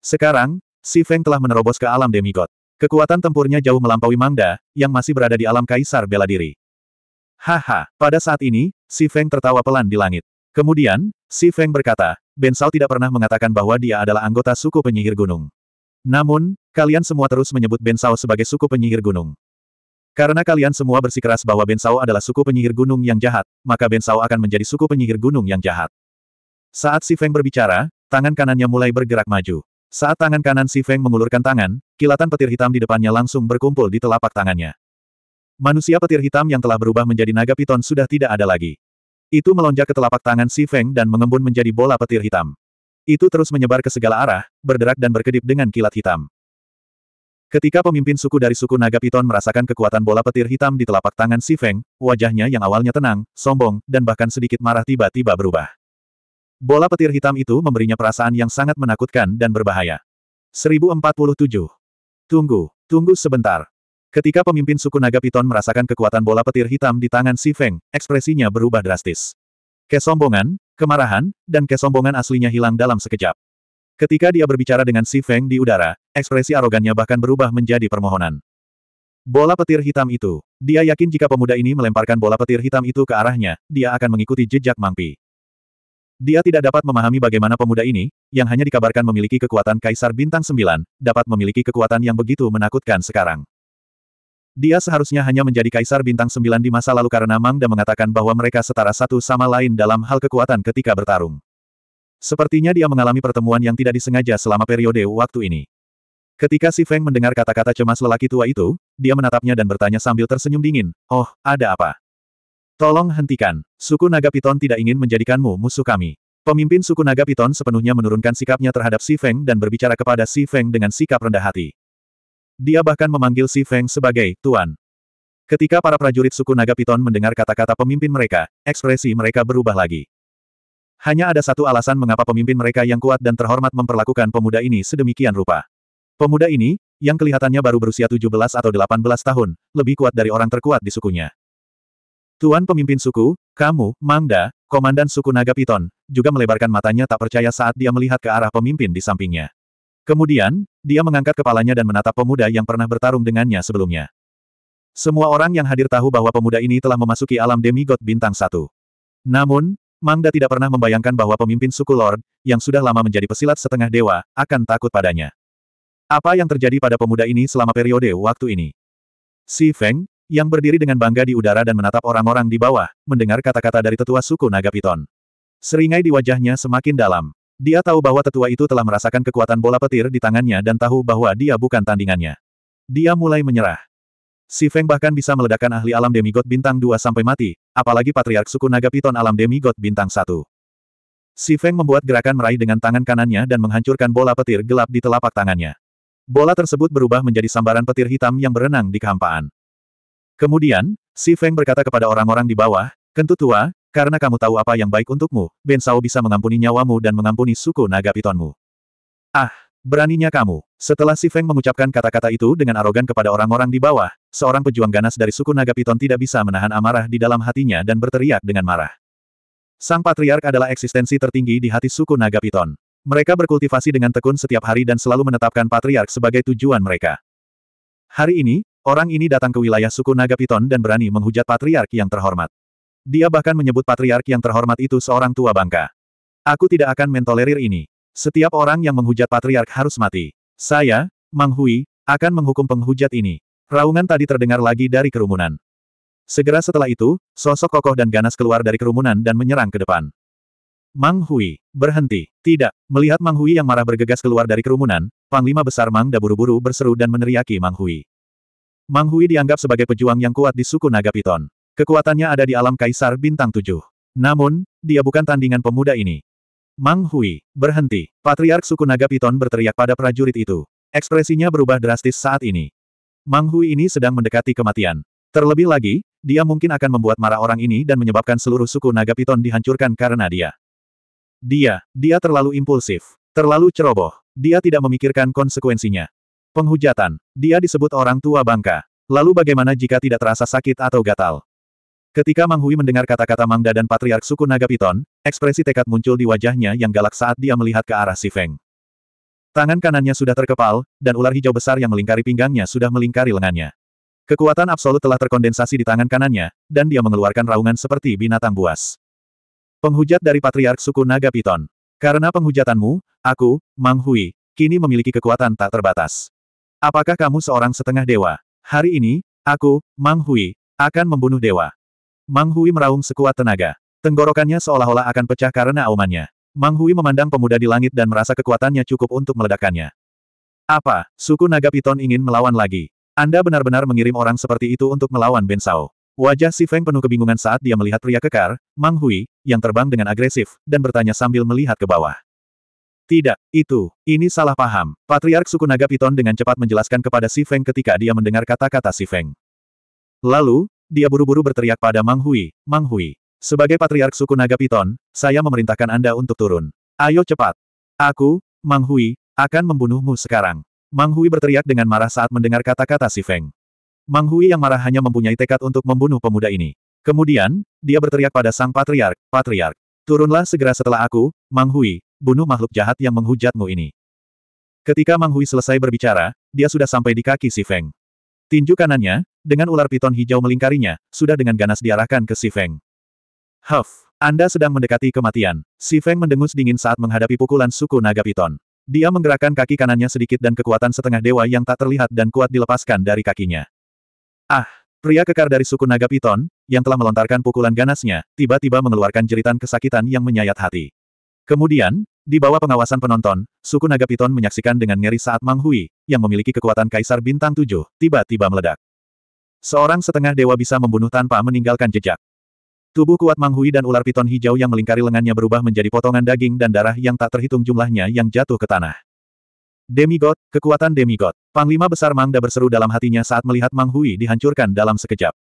Sekarang, Si Feng telah menerobos ke alam demigod. Kekuatan tempurnya jauh melampaui Mangda, yang masih berada di alam kaisar bela diri. Haha, pada saat ini, Si Feng tertawa pelan di langit. Kemudian, Si Feng berkata, Ben Bensal tidak pernah mengatakan bahwa dia adalah anggota suku penyihir gunung. Namun, kalian semua terus menyebut Ben Sao sebagai suku penyihir gunung. Karena kalian semua bersikeras bahwa Ben Bensau adalah suku penyihir gunung yang jahat, maka Ben Bensau akan menjadi suku penyihir gunung yang jahat. Saat Si Feng berbicara, tangan kanannya mulai bergerak maju. Saat tangan kanan Si Feng mengulurkan tangan, kilatan petir hitam di depannya langsung berkumpul di telapak tangannya. Manusia petir hitam yang telah berubah menjadi naga piton sudah tidak ada lagi. Itu melonjak ke telapak tangan Si Feng dan mengembun menjadi bola petir hitam. Itu terus menyebar ke segala arah, berderak dan berkedip dengan kilat hitam. Ketika pemimpin suku dari suku naga piton merasakan kekuatan bola petir hitam di telapak tangan Si Feng, wajahnya yang awalnya tenang, sombong, dan bahkan sedikit marah tiba-tiba berubah. Bola petir hitam itu memberinya perasaan yang sangat menakutkan dan berbahaya. 1047. Tunggu, tunggu sebentar. Ketika pemimpin suku naga piton merasakan kekuatan bola petir hitam di tangan Si Feng, ekspresinya berubah drastis. Kesombongan, kemarahan, dan kesombongan aslinya hilang dalam sekejap. Ketika dia berbicara dengan Si Feng di udara, ekspresi arogannya bahkan berubah menjadi permohonan. Bola petir hitam itu. Dia yakin jika pemuda ini melemparkan bola petir hitam itu ke arahnya, dia akan mengikuti jejak Mangpi. Dia tidak dapat memahami bagaimana pemuda ini, yang hanya dikabarkan memiliki kekuatan Kaisar Bintang 9, dapat memiliki kekuatan yang begitu menakutkan sekarang. Dia seharusnya hanya menjadi kaisar bintang sembilan di masa lalu karena Mangda mengatakan bahwa mereka setara satu sama lain dalam hal kekuatan ketika bertarung. Sepertinya dia mengalami pertemuan yang tidak disengaja selama periode waktu ini. Ketika Si Feng mendengar kata-kata cemas lelaki tua itu, dia menatapnya dan bertanya sambil tersenyum dingin, Oh, ada apa? Tolong hentikan. Suku Naga Piton tidak ingin menjadikanmu musuh kami. Pemimpin suku Naga Piton sepenuhnya menurunkan sikapnya terhadap Si Feng dan berbicara kepada Si Feng dengan sikap rendah hati. Dia bahkan memanggil Si Feng sebagai Tuan. Ketika para prajurit suku Naga Piton mendengar kata-kata pemimpin mereka, ekspresi mereka berubah lagi. Hanya ada satu alasan mengapa pemimpin mereka yang kuat dan terhormat memperlakukan pemuda ini sedemikian rupa. Pemuda ini, yang kelihatannya baru berusia 17 atau 18 tahun, lebih kuat dari orang terkuat di sukunya. Tuan pemimpin suku, kamu, Mangda, komandan suku Naga Piton, juga melebarkan matanya tak percaya saat dia melihat ke arah pemimpin di sampingnya. Kemudian, dia mengangkat kepalanya dan menatap pemuda yang pernah bertarung dengannya sebelumnya. Semua orang yang hadir tahu bahwa pemuda ini telah memasuki alam demigod bintang satu. Namun, Mangda tidak pernah membayangkan bahwa pemimpin suku Lord, yang sudah lama menjadi pesilat setengah dewa, akan takut padanya. Apa yang terjadi pada pemuda ini selama periode waktu ini? Si Feng, yang berdiri dengan bangga di udara dan menatap orang-orang di bawah, mendengar kata-kata dari tetua suku Naga Piton. Seringai di wajahnya semakin dalam. Dia tahu bahwa tetua itu telah merasakan kekuatan bola petir di tangannya dan tahu bahwa dia bukan tandingannya. Dia mulai menyerah. Si Feng bahkan bisa meledakkan ahli alam demigod bintang 2 sampai mati, apalagi patriark suku naga piton alam demigod bintang 1. Si Feng membuat gerakan meraih dengan tangan kanannya dan menghancurkan bola petir gelap di telapak tangannya. Bola tersebut berubah menjadi sambaran petir hitam yang berenang di kehampaan. Kemudian, Si Feng berkata kepada orang-orang di bawah, Kentu tua, karena kamu tahu apa yang baik untukmu, Ben Sao bisa mengampuni nyawamu dan mengampuni suku naga pitonmu. Ah, beraninya kamu. Setelah Si Feng mengucapkan kata-kata itu dengan arogan kepada orang-orang di bawah, seorang pejuang ganas dari suku naga piton tidak bisa menahan amarah di dalam hatinya dan berteriak dengan marah. Sang Patriark adalah eksistensi tertinggi di hati suku naga piton. Mereka berkultivasi dengan tekun setiap hari dan selalu menetapkan Patriark sebagai tujuan mereka. Hari ini, orang ini datang ke wilayah suku Naga Piton dan berani menghujat Patriark yang terhormat. Dia bahkan menyebut patriark yang terhormat itu seorang tua bangka. Aku tidak akan mentolerir ini. Setiap orang yang menghujat patriark harus mati. Saya, Mang Hui, akan menghukum penghujat ini. Raungan tadi terdengar lagi dari kerumunan. Segera setelah itu, sosok kokoh dan ganas keluar dari kerumunan dan menyerang ke depan. Mang Hui, berhenti. Tidak, melihat Mang Hui yang marah bergegas keluar dari kerumunan, Panglima Besar Mang Da buru-buru berseru dan meneriaki Mang Hui. Mang Hui dianggap sebagai pejuang yang kuat di suku Naga Piton. Kekuatannya ada di alam kaisar bintang tujuh. Namun, dia bukan tandingan pemuda ini. Mang Hui, berhenti. Patriark suku Naga Piton berteriak pada prajurit itu. Ekspresinya berubah drastis saat ini. Mang Hui ini sedang mendekati kematian. Terlebih lagi, dia mungkin akan membuat marah orang ini dan menyebabkan seluruh suku Naga Piton dihancurkan karena dia. Dia, dia terlalu impulsif. Terlalu ceroboh. Dia tidak memikirkan konsekuensinya. Penghujatan. Dia disebut orang tua bangka. Lalu bagaimana jika tidak terasa sakit atau gatal? Ketika Mang Hui mendengar kata-kata Mang Da dan Patriark suku Naga Piton, ekspresi tekad muncul di wajahnya yang galak saat dia melihat ke arah Si Feng. Tangan kanannya sudah terkepal, dan ular hijau besar yang melingkari pinggangnya sudah melingkari lengannya. Kekuatan absolut telah terkondensasi di tangan kanannya, dan dia mengeluarkan raungan seperti binatang buas. Penghujat dari Patriark suku Naga Piton. Karena penghujatanmu, aku, Mang Hui, kini memiliki kekuatan tak terbatas. Apakah kamu seorang setengah dewa? Hari ini, aku, Mang Hui, akan membunuh dewa. Mang Hui meraung sekuat tenaga. Tenggorokannya seolah-olah akan pecah karena aumannya. Mang Hui memandang pemuda di langit dan merasa kekuatannya cukup untuk meledakkannya. Apa, suku naga piton ingin melawan lagi? Anda benar-benar mengirim orang seperti itu untuk melawan Ben Sao. Wajah Si Feng penuh kebingungan saat dia melihat pria kekar, Mang Hui, yang terbang dengan agresif, dan bertanya sambil melihat ke bawah. Tidak, itu, ini salah paham. Patriark suku naga piton dengan cepat menjelaskan kepada Si Feng ketika dia mendengar kata-kata Si Feng. Lalu, dia buru-buru berteriak pada Mang Hui, Mang Hui. Sebagai patriark suku Naga Piton, saya memerintahkan Anda untuk turun. Ayo cepat. Aku, Mang Hui, akan membunuhmu sekarang. Mang Hui berteriak dengan marah saat mendengar kata-kata si Feng. Mang Hui yang marah hanya mempunyai tekad untuk membunuh pemuda ini. Kemudian, dia berteriak pada sang patriark, patriark. Turunlah segera setelah aku, Mang Hui, bunuh makhluk jahat yang menghujatmu ini. Ketika Mang Hui selesai berbicara, dia sudah sampai di kaki si Feng. Tinju kanannya, dengan ular piton hijau melingkarinya, sudah dengan ganas diarahkan ke Si Feng. Huff, Anda sedang mendekati kematian. Si Feng mendengus dingin saat menghadapi pukulan suku naga piton. Dia menggerakkan kaki kanannya sedikit dan kekuatan setengah dewa yang tak terlihat dan kuat dilepaskan dari kakinya. Ah, pria kekar dari suku naga piton, yang telah melontarkan pukulan ganasnya, tiba-tiba mengeluarkan jeritan kesakitan yang menyayat hati. Kemudian, di bawah pengawasan penonton, suku naga piton menyaksikan dengan ngeri saat Mang Hui, yang memiliki kekuatan kaisar bintang tujuh, tiba-tiba meledak. Seorang setengah dewa bisa membunuh tanpa meninggalkan jejak. Tubuh kuat Mang Hui dan ular piton hijau yang melingkari lengannya berubah menjadi potongan daging dan darah yang tak terhitung jumlahnya yang jatuh ke tanah. Demigod, kekuatan demigod. Panglima besar Mangda berseru dalam hatinya saat melihat Mang Hui dihancurkan dalam sekejap.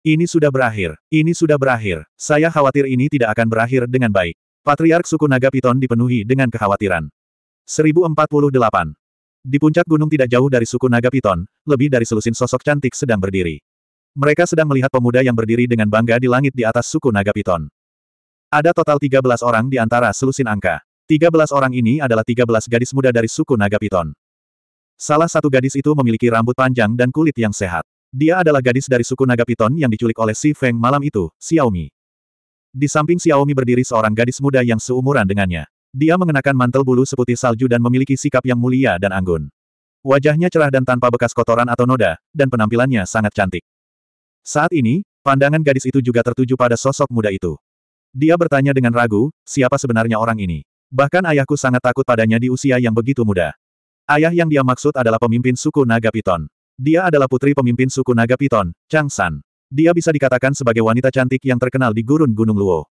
Ini sudah berakhir, ini sudah berakhir. Saya khawatir ini tidak akan berakhir dengan baik. Patriark suku Naga Piton dipenuhi dengan kekhawatiran. 1048. Di puncak gunung tidak jauh dari suku Naga Piton, lebih dari selusin sosok cantik sedang berdiri. Mereka sedang melihat pemuda yang berdiri dengan bangga di langit di atas suku Naga Piton. Ada total 13 orang di antara selusin angka. 13 orang ini adalah 13 gadis muda dari suku Naga Piton. Salah satu gadis itu memiliki rambut panjang dan kulit yang sehat. Dia adalah gadis dari suku Naga Piton yang diculik oleh Si Feng malam itu, Xiaomi. Di samping Xiaomi berdiri seorang gadis muda yang seumuran dengannya. Dia mengenakan mantel bulu seputih salju dan memiliki sikap yang mulia dan anggun. Wajahnya cerah dan tanpa bekas kotoran atau noda, dan penampilannya sangat cantik. Saat ini, pandangan gadis itu juga tertuju pada sosok muda itu. Dia bertanya dengan ragu, siapa sebenarnya orang ini? Bahkan ayahku sangat takut padanya di usia yang begitu muda. Ayah yang dia maksud adalah pemimpin suku Naga Piton. Dia adalah putri pemimpin suku Naga Piton, Chang San. Dia bisa dikatakan sebagai wanita cantik yang terkenal di gurun Gunung Luo.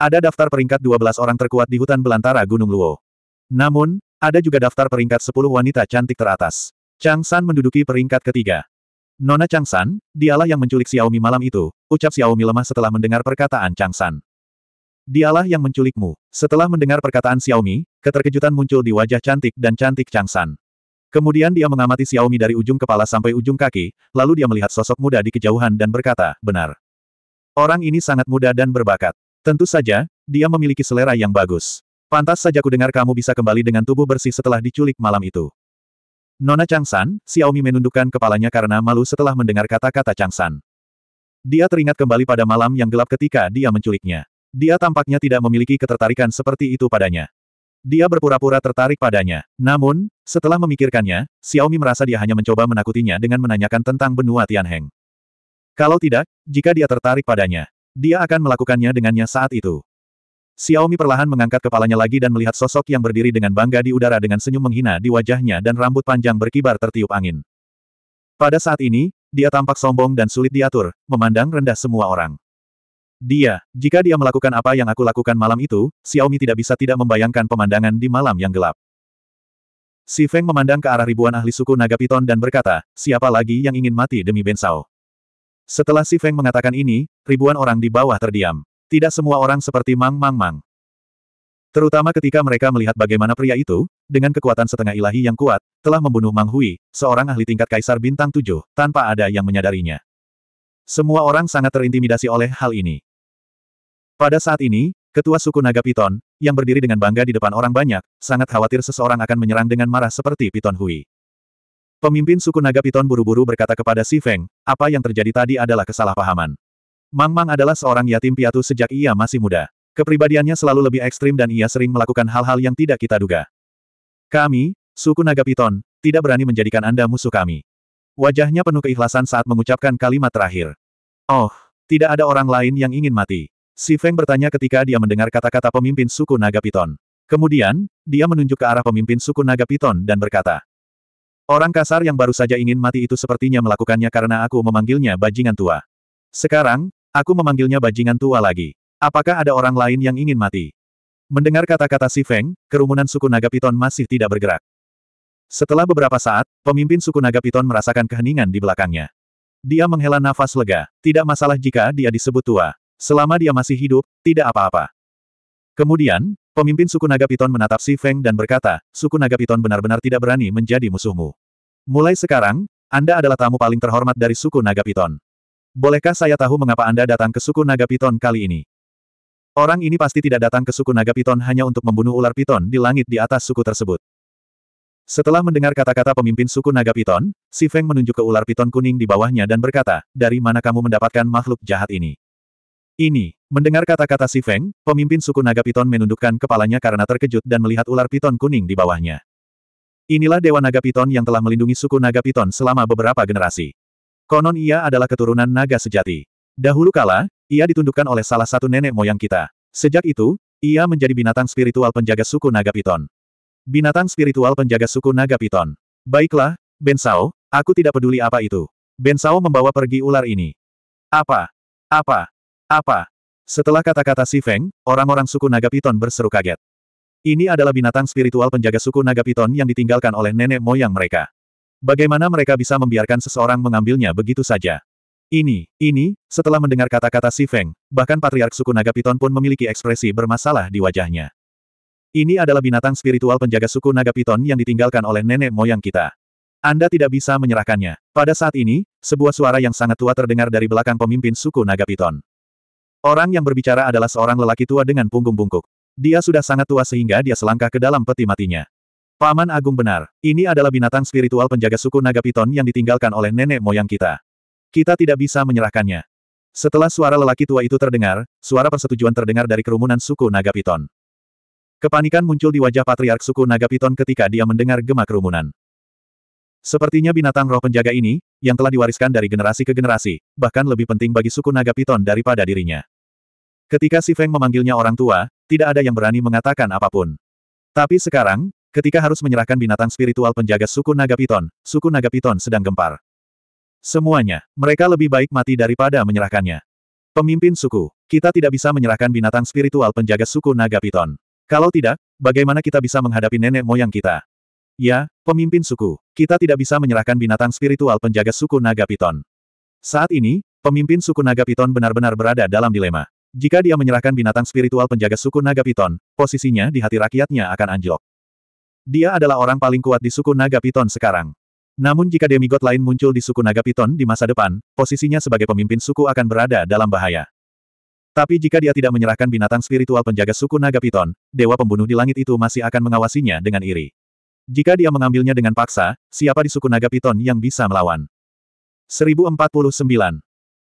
Ada daftar peringkat 12 orang terkuat di hutan belantara Gunung Luo. Namun, ada juga daftar peringkat 10 wanita cantik teratas. Chang San menduduki peringkat ketiga. Nona Chang San, dialah yang menculik Xiaomi malam itu, ucap Xiaomi lemah setelah mendengar perkataan Chang San. Dialah yang menculikmu. Setelah mendengar perkataan Xiaomi, keterkejutan muncul di wajah cantik dan cantik Chang San. Kemudian dia mengamati Xiaomi dari ujung kepala sampai ujung kaki, lalu dia melihat sosok muda di kejauhan dan berkata, benar. Orang ini sangat muda dan berbakat. Tentu saja, dia memiliki selera yang bagus. Pantas saja ku dengar kamu bisa kembali dengan tubuh bersih setelah diculik malam itu. Nona Changsan, Xiaomi menundukkan kepalanya karena malu setelah mendengar kata-kata Changsan. Dia teringat kembali pada malam yang gelap ketika dia menculiknya. Dia tampaknya tidak memiliki ketertarikan seperti itu padanya. Dia berpura-pura tertarik padanya. Namun, setelah memikirkannya, Xiaomi merasa dia hanya mencoba menakutinya dengan menanyakan tentang benua Tianheng. Kalau tidak, jika dia tertarik padanya, dia akan melakukannya dengannya saat itu. Xiaomi perlahan mengangkat kepalanya lagi dan melihat sosok yang berdiri dengan bangga di udara dengan senyum menghina di wajahnya dan rambut panjang berkibar tertiup angin. Pada saat ini, dia tampak sombong dan sulit diatur, memandang rendah semua orang. Dia, jika dia melakukan apa yang aku lakukan malam itu, Xiaomi tidak bisa tidak membayangkan pemandangan di malam yang gelap. Si Feng memandang ke arah ribuan ahli suku naga piton dan berkata, siapa lagi yang ingin mati demi Bensao? Setelah Si Feng mengatakan ini, ribuan orang di bawah terdiam. Tidak semua orang seperti Mang Mang Mang. Terutama ketika mereka melihat bagaimana pria itu, dengan kekuatan setengah ilahi yang kuat, telah membunuh Mang Hui, seorang ahli tingkat kaisar bintang tujuh, tanpa ada yang menyadarinya. Semua orang sangat terintimidasi oleh hal ini. Pada saat ini, ketua suku naga Piton, yang berdiri dengan bangga di depan orang banyak, sangat khawatir seseorang akan menyerang dengan marah seperti Piton Hui. Pemimpin suku naga Piton buru-buru berkata kepada Si Feng, apa yang terjadi tadi adalah kesalahpahaman. Mang Mang adalah seorang yatim piatu sejak ia masih muda. Kepribadiannya selalu lebih ekstrim dan ia sering melakukan hal-hal yang tidak kita duga. Kami, suku naga Piton, tidak berani menjadikan Anda musuh kami. Wajahnya penuh keikhlasan saat mengucapkan kalimat terakhir. Oh, tidak ada orang lain yang ingin mati. Si Feng bertanya ketika dia mendengar kata-kata pemimpin suku Naga Piton. Kemudian, dia menunjuk ke arah pemimpin suku Naga Piton dan berkata, Orang kasar yang baru saja ingin mati itu sepertinya melakukannya karena aku memanggilnya bajingan tua. Sekarang, aku memanggilnya bajingan tua lagi. Apakah ada orang lain yang ingin mati? Mendengar kata-kata Si Feng, kerumunan suku Naga Piton masih tidak bergerak. Setelah beberapa saat, pemimpin suku Naga Piton merasakan keheningan di belakangnya. Dia menghela nafas lega. Tidak masalah jika dia disebut tua. Selama dia masih hidup, tidak apa-apa. Kemudian, pemimpin suku Naga Piton menatap Si Feng dan berkata, suku Naga Piton benar-benar tidak berani menjadi musuhmu. Mulai sekarang, Anda adalah tamu paling terhormat dari suku Naga Piton. Bolehkah saya tahu mengapa Anda datang ke suku Naga Piton kali ini? Orang ini pasti tidak datang ke suku naga piton hanya untuk membunuh ular piton di langit di atas suku tersebut. Setelah mendengar kata-kata pemimpin suku naga piton, Si Feng menunjuk ke ular piton kuning di bawahnya dan berkata, dari mana kamu mendapatkan makhluk jahat ini? Ini, mendengar kata-kata si Feng, pemimpin suku naga piton menundukkan kepalanya karena terkejut dan melihat ular piton kuning di bawahnya. Inilah Dewa Naga Piton yang telah melindungi suku naga piton selama beberapa generasi. Konon ia adalah keturunan naga sejati. Dahulu kala, ia ditundukkan oleh salah satu nenek moyang kita. Sejak itu, ia menjadi binatang spiritual penjaga suku naga piton. Binatang spiritual penjaga suku naga piton. Baiklah, Bensao, aku tidak peduli apa itu. Bensao membawa pergi ular ini. Apa? Apa? Apa? Setelah kata-kata Si Feng, orang-orang suku naga piton berseru kaget. Ini adalah binatang spiritual penjaga suku naga piton yang ditinggalkan oleh nenek moyang mereka. Bagaimana mereka bisa membiarkan seseorang mengambilnya begitu saja? Ini, ini, setelah mendengar kata-kata Si Feng, bahkan patriark suku naga piton pun memiliki ekspresi bermasalah di wajahnya. Ini adalah binatang spiritual penjaga suku naga piton yang ditinggalkan oleh nenek moyang kita. Anda tidak bisa menyerahkannya. Pada saat ini, sebuah suara yang sangat tua terdengar dari belakang pemimpin suku naga piton. Orang yang berbicara adalah seorang lelaki tua dengan punggung bungkuk. Dia sudah sangat tua sehingga dia selangkah ke dalam peti matinya. Paman Agung benar, ini adalah binatang spiritual penjaga suku naga piton yang ditinggalkan oleh nenek moyang kita. Kita tidak bisa menyerahkannya. Setelah suara lelaki tua itu terdengar, suara persetujuan terdengar dari kerumunan suku naga piton. Kepanikan muncul di wajah patriark suku naga piton ketika dia mendengar gemak kerumunan. Sepertinya binatang roh penjaga ini, yang telah diwariskan dari generasi ke generasi, bahkan lebih penting bagi suku naga piton daripada dirinya. Ketika Si Feng memanggilnya orang tua, tidak ada yang berani mengatakan apapun. Tapi sekarang, ketika harus menyerahkan binatang spiritual penjaga suku naga piton, suku naga piton sedang gempar. Semuanya, mereka lebih baik mati daripada menyerahkannya. Pemimpin suku, kita tidak bisa menyerahkan binatang spiritual penjaga suku naga piton. Kalau tidak, bagaimana kita bisa menghadapi nenek moyang kita? Ya, pemimpin suku, kita tidak bisa menyerahkan binatang spiritual penjaga suku naga piton. Saat ini, pemimpin suku naga piton benar-benar berada dalam dilema. Jika dia menyerahkan binatang spiritual penjaga suku naga piton, posisinya di hati rakyatnya akan anjlok. Dia adalah orang paling kuat di suku naga piton sekarang. Namun jika demigod lain muncul di suku naga piton di masa depan, posisinya sebagai pemimpin suku akan berada dalam bahaya. Tapi jika dia tidak menyerahkan binatang spiritual penjaga suku naga piton, dewa pembunuh di langit itu masih akan mengawasinya dengan iri. Jika dia mengambilnya dengan paksa, siapa di suku naga piton yang bisa melawan? 1049.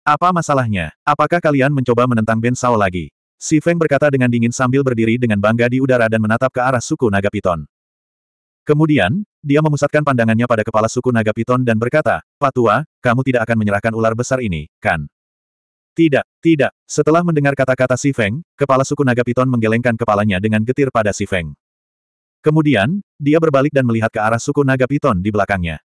Apa masalahnya? Apakah kalian mencoba menentang Ben Sao lagi? Si Feng berkata dengan dingin sambil berdiri dengan bangga di udara dan menatap ke arah suku naga piton. Kemudian, dia memusatkan pandangannya pada kepala suku naga piton dan berkata, Patua, kamu tidak akan menyerahkan ular besar ini, kan? Tidak, tidak. Setelah mendengar kata-kata Si Feng, kepala suku naga piton menggelengkan kepalanya dengan getir pada Si Feng. Kemudian, dia berbalik dan melihat ke arah suku naga piton di belakangnya.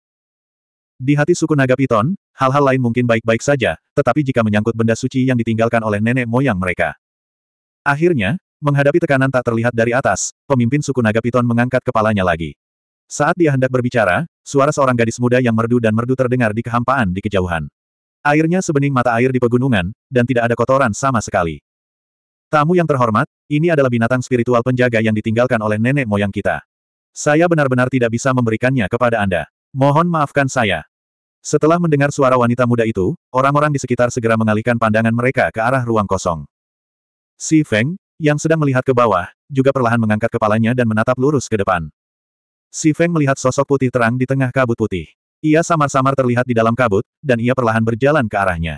Di hati suku naga piton, hal-hal lain mungkin baik-baik saja, tetapi jika menyangkut benda suci yang ditinggalkan oleh nenek moyang mereka. Akhirnya, menghadapi tekanan tak terlihat dari atas, pemimpin suku naga piton mengangkat kepalanya lagi. Saat dia hendak berbicara, suara seorang gadis muda yang merdu dan merdu terdengar di kehampaan di kejauhan. Airnya sebening mata air di pegunungan, dan tidak ada kotoran sama sekali. Tamu yang terhormat, ini adalah binatang spiritual penjaga yang ditinggalkan oleh nenek moyang kita. Saya benar-benar tidak bisa memberikannya kepada Anda. Mohon maafkan saya. Setelah mendengar suara wanita muda itu, orang-orang di sekitar segera mengalihkan pandangan mereka ke arah ruang kosong. Si Feng, yang sedang melihat ke bawah, juga perlahan mengangkat kepalanya dan menatap lurus ke depan. Si Feng melihat sosok putih terang di tengah kabut putih. Ia samar-samar terlihat di dalam kabut, dan ia perlahan berjalan ke arahnya.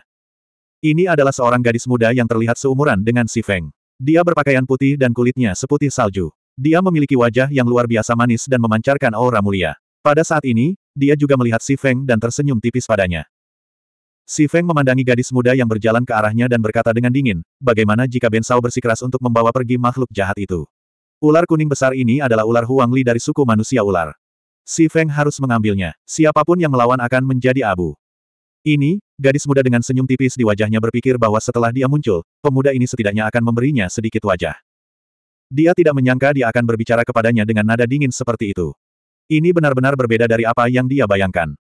Ini adalah seorang gadis muda yang terlihat seumuran dengan si Feng. Dia berpakaian putih dan kulitnya seputih salju. Dia memiliki wajah yang luar biasa manis dan memancarkan aura mulia. Pada saat ini, dia juga melihat si Feng dan tersenyum tipis padanya. Si Feng memandangi gadis muda yang berjalan ke arahnya dan berkata dengan dingin, bagaimana jika Ben Bensao bersikeras untuk membawa pergi makhluk jahat itu? Ular kuning besar ini adalah ular Huangli dari suku manusia ular. Si Feng harus mengambilnya. Siapapun yang melawan akan menjadi abu. Ini, Gadis muda dengan senyum tipis di wajahnya berpikir bahwa setelah dia muncul, pemuda ini setidaknya akan memberinya sedikit wajah. Dia tidak menyangka dia akan berbicara kepadanya dengan nada dingin seperti itu. Ini benar-benar berbeda dari apa yang dia bayangkan.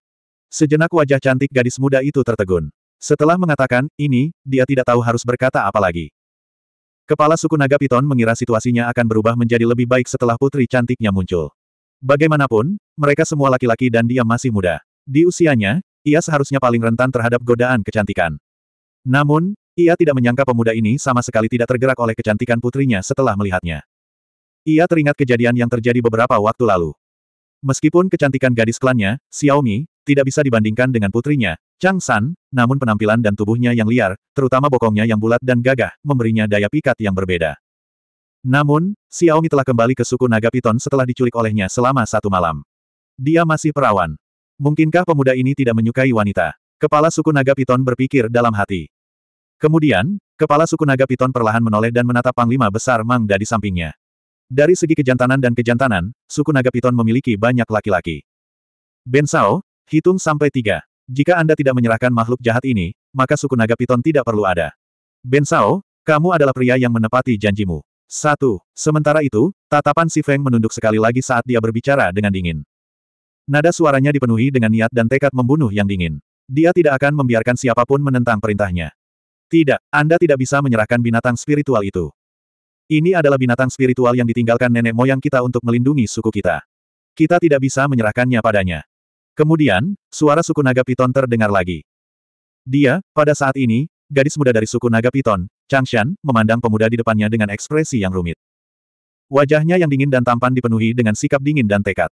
Sejenak wajah cantik gadis muda itu tertegun. Setelah mengatakan, ini, dia tidak tahu harus berkata apa lagi. Kepala suku Naga Piton mengira situasinya akan berubah menjadi lebih baik setelah putri cantiknya muncul. Bagaimanapun, mereka semua laki-laki dan dia masih muda. Di usianya, ia seharusnya paling rentan terhadap godaan kecantikan. Namun, ia tidak menyangka pemuda ini sama sekali tidak tergerak oleh kecantikan putrinya setelah melihatnya. Ia teringat kejadian yang terjadi beberapa waktu lalu. Meskipun kecantikan gadis klannya, Xiaomi, tidak bisa dibandingkan dengan putrinya, Chang San, namun penampilan dan tubuhnya yang liar, terutama bokongnya yang bulat dan gagah, memberinya daya pikat yang berbeda. Namun, Xiaomi telah kembali ke suku naga piton setelah diculik olehnya selama satu malam. Dia masih perawan. Mungkinkah pemuda ini tidak menyukai wanita? Kepala suku naga Piton berpikir dalam hati. Kemudian, kepala suku naga Piton perlahan menoleh dan menatap panglima besar Mang di sampingnya. Dari segi kejantanan dan kejantanan, suku naga Piton memiliki banyak laki-laki. Ben Sao, hitung sampai tiga. Jika Anda tidak menyerahkan makhluk jahat ini, maka suku naga Piton tidak perlu ada. Ben Sao, kamu adalah pria yang menepati janjimu. Satu. Sementara itu, tatapan si Feng menunduk sekali lagi saat dia berbicara dengan dingin. Nada suaranya dipenuhi dengan niat dan tekad membunuh yang dingin. Dia tidak akan membiarkan siapapun menentang perintahnya. Tidak, Anda tidak bisa menyerahkan binatang spiritual itu. Ini adalah binatang spiritual yang ditinggalkan nenek moyang kita untuk melindungi suku kita. Kita tidak bisa menyerahkannya padanya. Kemudian, suara suku naga piton terdengar lagi. Dia, pada saat ini, gadis muda dari suku naga piton, Changshan, memandang pemuda di depannya dengan ekspresi yang rumit. Wajahnya yang dingin dan tampan dipenuhi dengan sikap dingin dan tekad.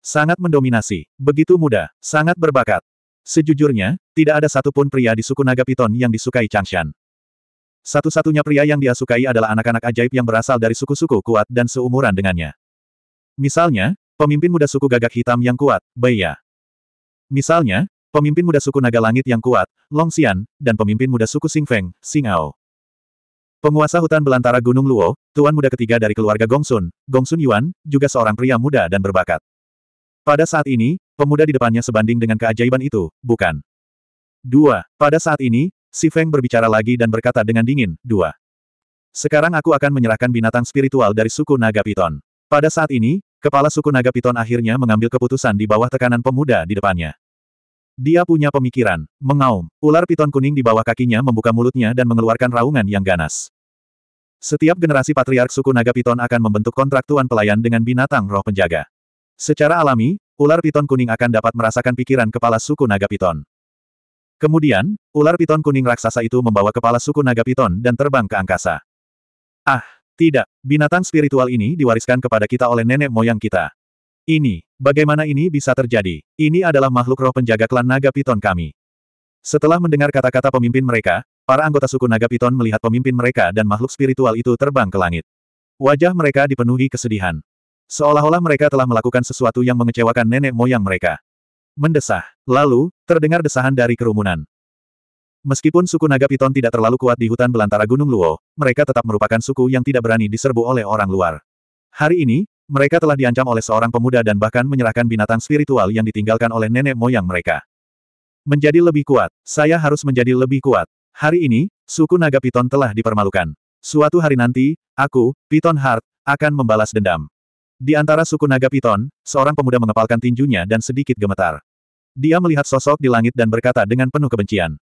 Sangat mendominasi, begitu muda, sangat berbakat. Sejujurnya, tidak ada satupun pria di suku Naga Piton yang disukai Changshan. Satu-satunya pria yang dia sukai adalah anak-anak ajaib yang berasal dari suku-suku kuat dan seumuran dengannya. Misalnya, pemimpin muda suku gagak hitam yang kuat, Baiya. Misalnya, pemimpin muda suku naga langit yang kuat, Long Xian, dan pemimpin muda suku Feng, Singfeng, Ao. Penguasa hutan belantara Gunung Luo, tuan muda ketiga dari keluarga Gongsun, Gongsun Yuan, juga seorang pria muda dan berbakat. Pada saat ini, pemuda di depannya sebanding dengan keajaiban itu, bukan. Dua. Pada saat ini, Si Feng berbicara lagi dan berkata dengan dingin, dua. Sekarang aku akan menyerahkan binatang spiritual dari suku Naga Piton. Pada saat ini, kepala suku Naga Piton akhirnya mengambil keputusan di bawah tekanan pemuda di depannya. Dia punya pemikiran, mengaum, ular piton kuning di bawah kakinya membuka mulutnya dan mengeluarkan raungan yang ganas. Setiap generasi patriark suku Naga Piton akan membentuk kontrak tuan pelayan dengan binatang roh penjaga. Secara alami, ular piton kuning akan dapat merasakan pikiran kepala suku naga piton. Kemudian, ular piton kuning raksasa itu membawa kepala suku naga piton dan terbang ke angkasa. Ah, tidak, binatang spiritual ini diwariskan kepada kita oleh nenek moyang kita. Ini, bagaimana ini bisa terjadi? Ini adalah makhluk roh penjaga klan naga piton kami. Setelah mendengar kata-kata pemimpin mereka, para anggota suku naga piton melihat pemimpin mereka dan makhluk spiritual itu terbang ke langit. Wajah mereka dipenuhi kesedihan. Seolah-olah mereka telah melakukan sesuatu yang mengecewakan nenek moyang mereka. Mendesah. Lalu, terdengar desahan dari kerumunan. Meskipun suku naga piton tidak terlalu kuat di hutan belantara Gunung Luo, mereka tetap merupakan suku yang tidak berani diserbu oleh orang luar. Hari ini, mereka telah diancam oleh seorang pemuda dan bahkan menyerahkan binatang spiritual yang ditinggalkan oleh nenek moyang mereka. Menjadi lebih kuat, saya harus menjadi lebih kuat. Hari ini, suku naga piton telah dipermalukan. Suatu hari nanti, aku, Piton Heart, akan membalas dendam. Di antara suku naga piton, seorang pemuda mengepalkan tinjunya dan sedikit gemetar. Dia melihat sosok di langit dan berkata dengan penuh kebencian.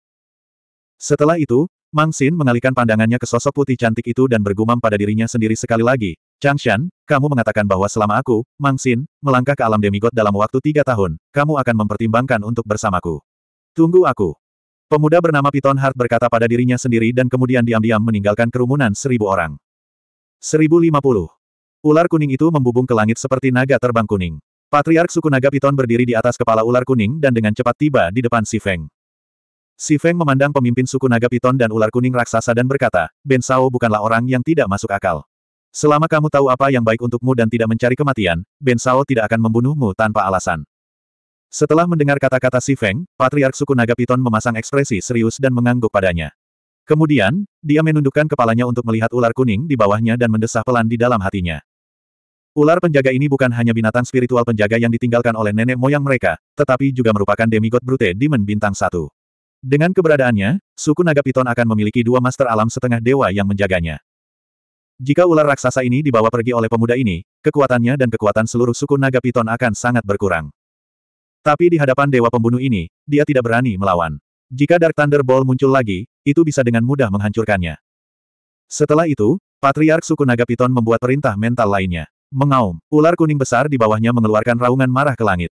Setelah itu, Mang Xin mengalihkan pandangannya ke sosok putih cantik itu dan bergumam pada dirinya sendiri sekali lagi. Chang Changshan, kamu mengatakan bahwa selama aku, Mang Xin, melangkah ke alam demigod dalam waktu tiga tahun, kamu akan mempertimbangkan untuk bersamaku. Tunggu aku. Pemuda bernama Piton Hart berkata pada dirinya sendiri dan kemudian diam-diam meninggalkan kerumunan seribu orang. Seribu lima puluh. Ular kuning itu membubung ke langit seperti naga terbang kuning. Patriark suku naga Piton berdiri di atas kepala ular kuning dan dengan cepat tiba di depan Si Feng. Si Feng memandang pemimpin suku naga Piton dan ular kuning raksasa dan berkata, Ben Sao bukanlah orang yang tidak masuk akal. Selama kamu tahu apa yang baik untukmu dan tidak mencari kematian, Ben Sao tidak akan membunuhmu tanpa alasan. Setelah mendengar kata-kata Si Feng, Patriark suku Naga Piton memasang ekspresi serius dan mengangguk padanya. Kemudian, dia menundukkan kepalanya untuk melihat ular kuning di bawahnya dan mendesah pelan di dalam hatinya. Ular penjaga ini bukan hanya binatang spiritual penjaga yang ditinggalkan oleh nenek moyang mereka, tetapi juga merupakan demigod brute Demon Bintang satu. Dengan keberadaannya, suku naga piton akan memiliki dua master alam setengah dewa yang menjaganya. Jika ular raksasa ini dibawa pergi oleh pemuda ini, kekuatannya dan kekuatan seluruh suku naga piton akan sangat berkurang. Tapi di hadapan dewa pembunuh ini, dia tidak berani melawan. Jika Dark Thunder Ball muncul lagi, itu bisa dengan mudah menghancurkannya. Setelah itu, Patriark suku Naga Piton membuat perintah mental lainnya. Mengaum, ular kuning besar di bawahnya mengeluarkan raungan marah ke langit.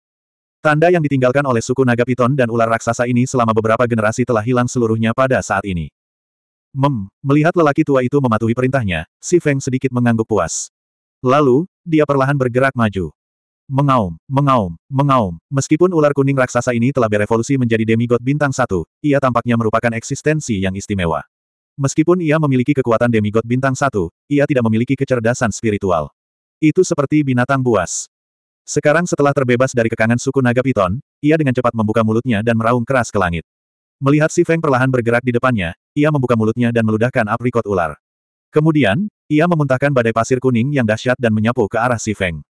Tanda yang ditinggalkan oleh suku naga piton dan ular raksasa ini selama beberapa generasi telah hilang seluruhnya pada saat ini. Mem, melihat lelaki tua itu mematuhi perintahnya, si Feng sedikit mengangguk puas. Lalu, dia perlahan bergerak maju. Mengaum, mengaum, mengaum. Meskipun ular kuning raksasa ini telah berevolusi menjadi demigod bintang satu, ia tampaknya merupakan eksistensi yang istimewa. Meskipun ia memiliki kekuatan demigod bintang satu, ia tidak memiliki kecerdasan spiritual. Itu seperti binatang buas. Sekarang setelah terbebas dari kekangan suku naga piton, ia dengan cepat membuka mulutnya dan meraung keras ke langit. Melihat si Feng perlahan bergerak di depannya, ia membuka mulutnya dan meludahkan aprikot ular. Kemudian, ia memuntahkan badai pasir kuning yang dahsyat dan menyapu ke arah si Feng.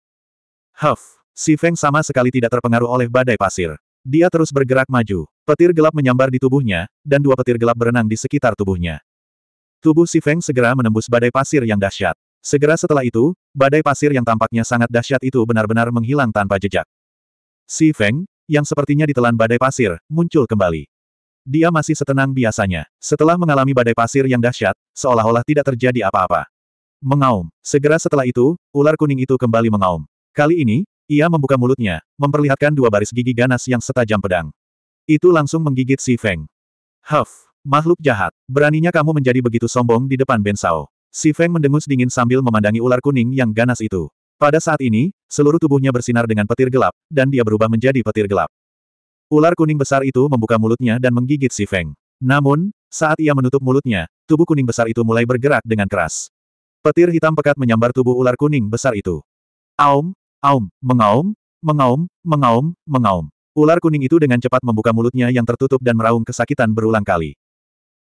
Huff! Si Feng sama sekali tidak terpengaruh oleh badai pasir. Dia terus bergerak maju. Petir gelap menyambar di tubuhnya, dan dua petir gelap berenang di sekitar tubuhnya. Tubuh si Feng segera menembus badai pasir yang dahsyat. Segera setelah itu, Badai pasir yang tampaknya sangat dahsyat itu benar-benar menghilang tanpa jejak. Si Feng, yang sepertinya ditelan badai pasir, muncul kembali. Dia masih setenang biasanya. Setelah mengalami badai pasir yang dahsyat, seolah-olah tidak terjadi apa-apa. Mengaum. Segera setelah itu, ular kuning itu kembali mengaum. Kali ini, ia membuka mulutnya, memperlihatkan dua baris gigi ganas yang setajam pedang. Itu langsung menggigit si Feng. Huff, makhluk jahat, beraninya kamu menjadi begitu sombong di depan Ben Sao. Si Feng mendengus dingin sambil memandangi ular kuning yang ganas itu. Pada saat ini, seluruh tubuhnya bersinar dengan petir gelap, dan dia berubah menjadi petir gelap. Ular kuning besar itu membuka mulutnya dan menggigit si Feng. Namun, saat ia menutup mulutnya, tubuh kuning besar itu mulai bergerak dengan keras. Petir hitam pekat menyambar tubuh ular kuning besar itu. Aum, aum, mengaum, mengaum, mengaum, mengaum. Ular kuning itu dengan cepat membuka mulutnya yang tertutup dan meraung kesakitan berulang kali.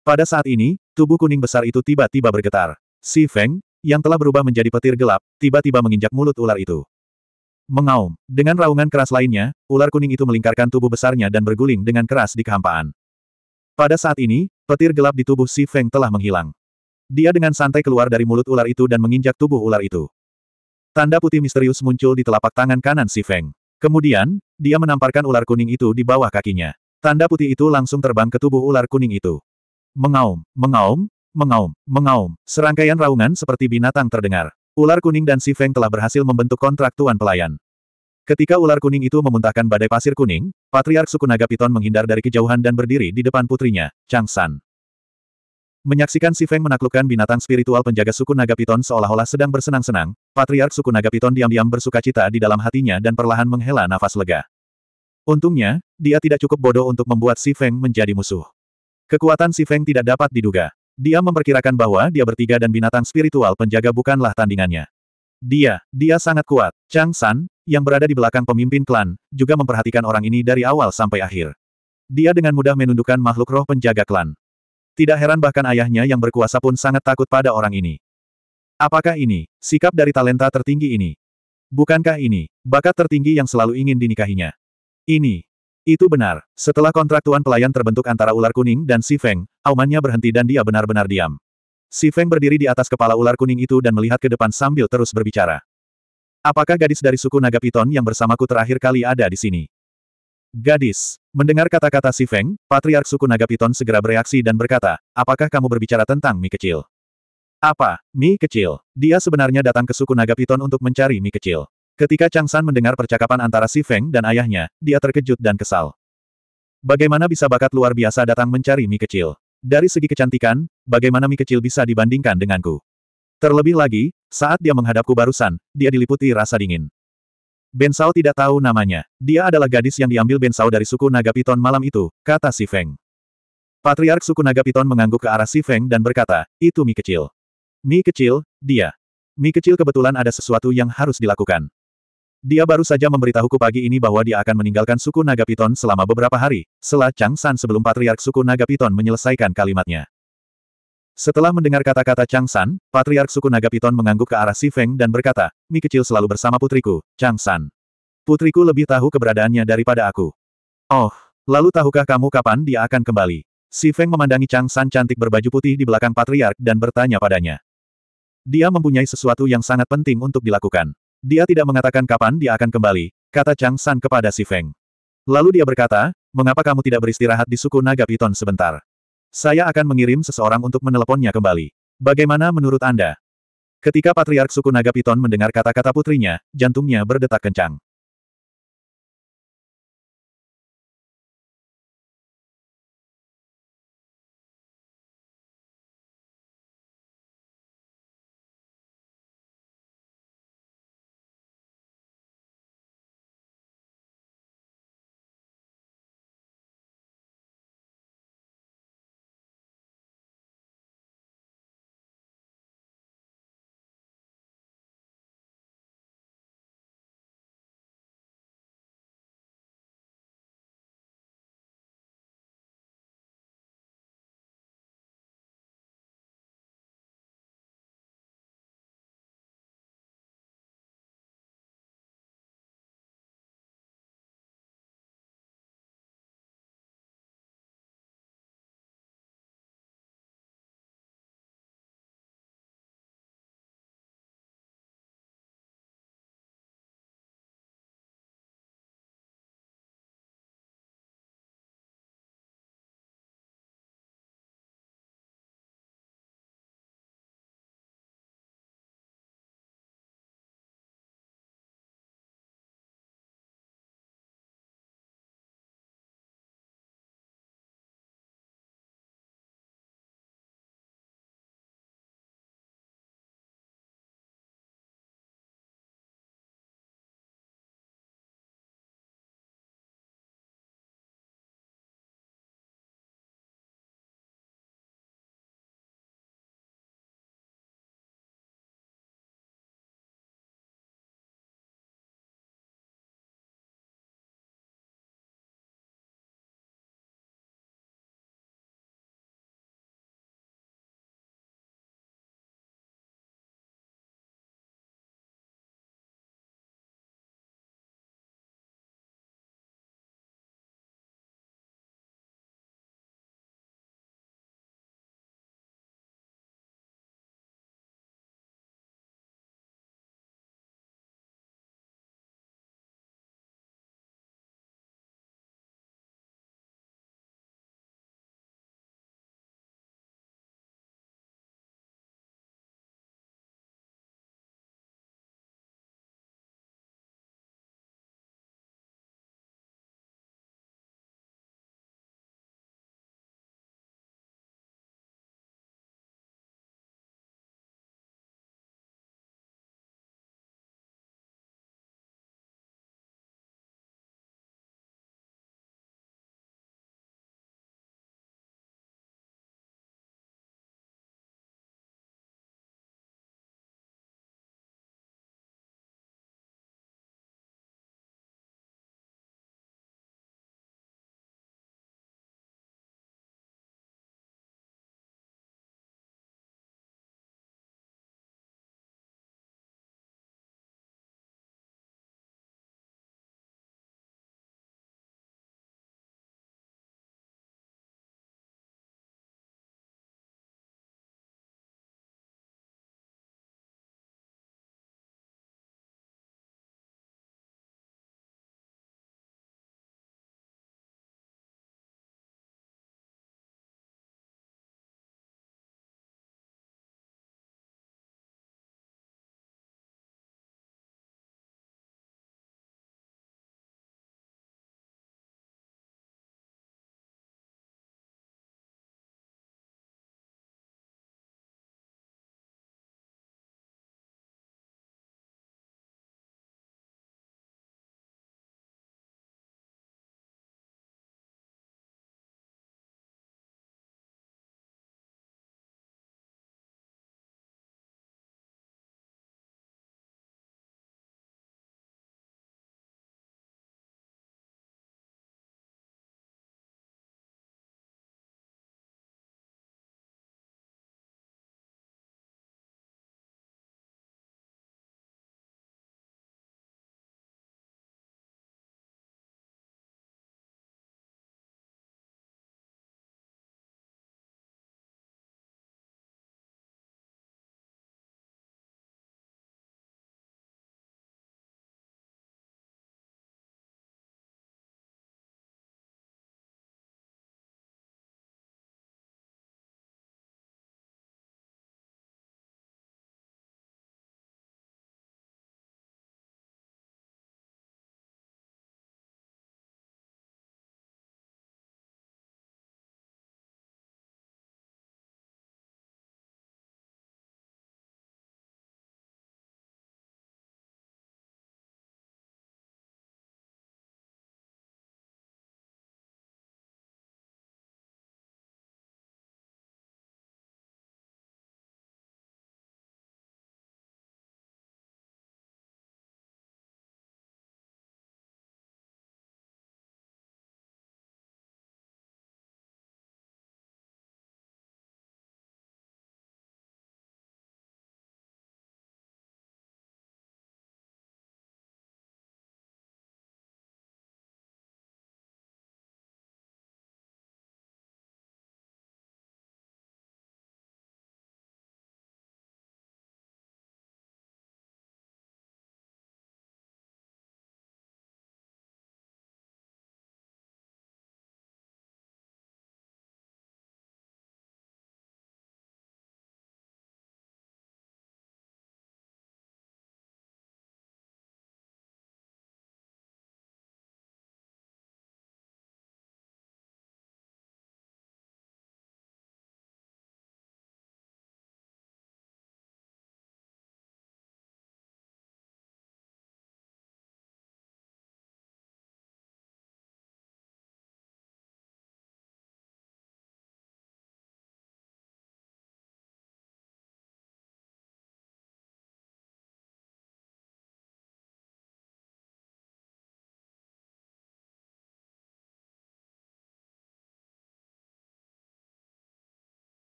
Pada saat ini, tubuh kuning besar itu tiba-tiba bergetar. Si Feng, yang telah berubah menjadi petir gelap, tiba-tiba menginjak mulut ular itu. Mengaum. Dengan raungan keras lainnya, ular kuning itu melingkarkan tubuh besarnya dan berguling dengan keras di kehampaan. Pada saat ini, petir gelap di tubuh Si Feng telah menghilang. Dia dengan santai keluar dari mulut ular itu dan menginjak tubuh ular itu. Tanda putih misterius muncul di telapak tangan kanan Si Feng. Kemudian, dia menamparkan ular kuning itu di bawah kakinya. Tanda putih itu langsung terbang ke tubuh ular kuning itu. Mengaum, mengaum, Mengaum, mengaum, serangkaian raungan seperti binatang terdengar. Ular kuning dan si Feng telah berhasil membentuk kontrak tuan pelayan. Ketika ular kuning itu memuntahkan badai pasir kuning, Patriark suku Naga Piton menghindar dari kejauhan dan berdiri di depan putrinya, Chang San. Menyaksikan si Feng menaklukkan binatang spiritual penjaga suku Naga Piton seolah-olah sedang bersenang-senang, Patriark suku Naga Piton diam-diam bersuka cita di dalam hatinya dan perlahan menghela nafas lega. Untungnya, dia tidak cukup bodoh untuk membuat si Feng menjadi musuh. Kekuatan si Feng tidak dapat diduga. Dia memperkirakan bahwa dia bertiga dan binatang spiritual penjaga bukanlah tandingannya. Dia, dia sangat kuat. Chang San, yang berada di belakang pemimpin klan, juga memperhatikan orang ini dari awal sampai akhir. Dia dengan mudah menundukkan makhluk roh penjaga klan. Tidak heran bahkan ayahnya yang berkuasa pun sangat takut pada orang ini. Apakah ini, sikap dari talenta tertinggi ini? Bukankah ini, bakat tertinggi yang selalu ingin dinikahinya? Ini, itu benar. Setelah kontrak tuan pelayan terbentuk antara ular kuning dan Si Feng, aumannya berhenti dan dia benar-benar diam. Si Feng berdiri di atas kepala ular kuning itu dan melihat ke depan sambil terus berbicara. Apakah gadis dari suku Naga Piton yang bersamaku terakhir kali ada di sini? Gadis, mendengar kata-kata Si Feng, patriark suku Naga Piton segera bereaksi dan berkata, apakah kamu berbicara tentang Mi kecil? Apa, Mi kecil? Dia sebenarnya datang ke suku Naga Piton untuk mencari Mi kecil. Ketika Chang San mendengar percakapan antara Si Feng dan ayahnya, dia terkejut dan kesal. Bagaimana bisa bakat luar biasa datang mencari mie kecil? Dari segi kecantikan, bagaimana mie kecil bisa dibandingkan denganku? Terlebih lagi, saat dia menghadapku barusan, dia diliputi rasa dingin. Ben Sao tidak tahu namanya. Dia adalah gadis yang diambil Ben Sao dari suku Naga Piton malam itu, kata Si Feng. Patriark suku Naga Piton mengangguk ke arah Si Feng dan berkata, itu mie kecil. Mie kecil, dia. Mie kecil kebetulan ada sesuatu yang harus dilakukan. Dia baru saja memberitahuku pagi ini bahwa dia akan meninggalkan suku Naga Piton selama beberapa hari, setelah Chang San sebelum patriark suku Naga Piton menyelesaikan kalimatnya. Setelah mendengar kata-kata Chang San, patriark suku Naga Piton mengangguk ke arah Si Feng dan berkata, Mi kecil selalu bersama putriku, Chang San. Putriku lebih tahu keberadaannya daripada aku. Oh, lalu tahukah kamu kapan dia akan kembali? Si Feng memandangi Chang San cantik berbaju putih di belakang patriark dan bertanya padanya. Dia mempunyai sesuatu yang sangat penting untuk dilakukan. Dia tidak mengatakan kapan dia akan kembali, kata Chang San kepada si Feng. Lalu dia berkata, mengapa kamu tidak beristirahat di suku naga piton sebentar? Saya akan mengirim seseorang untuk meneleponnya kembali. Bagaimana menurut Anda? Ketika Patriark suku naga piton mendengar kata-kata putrinya, jantungnya berdetak kencang.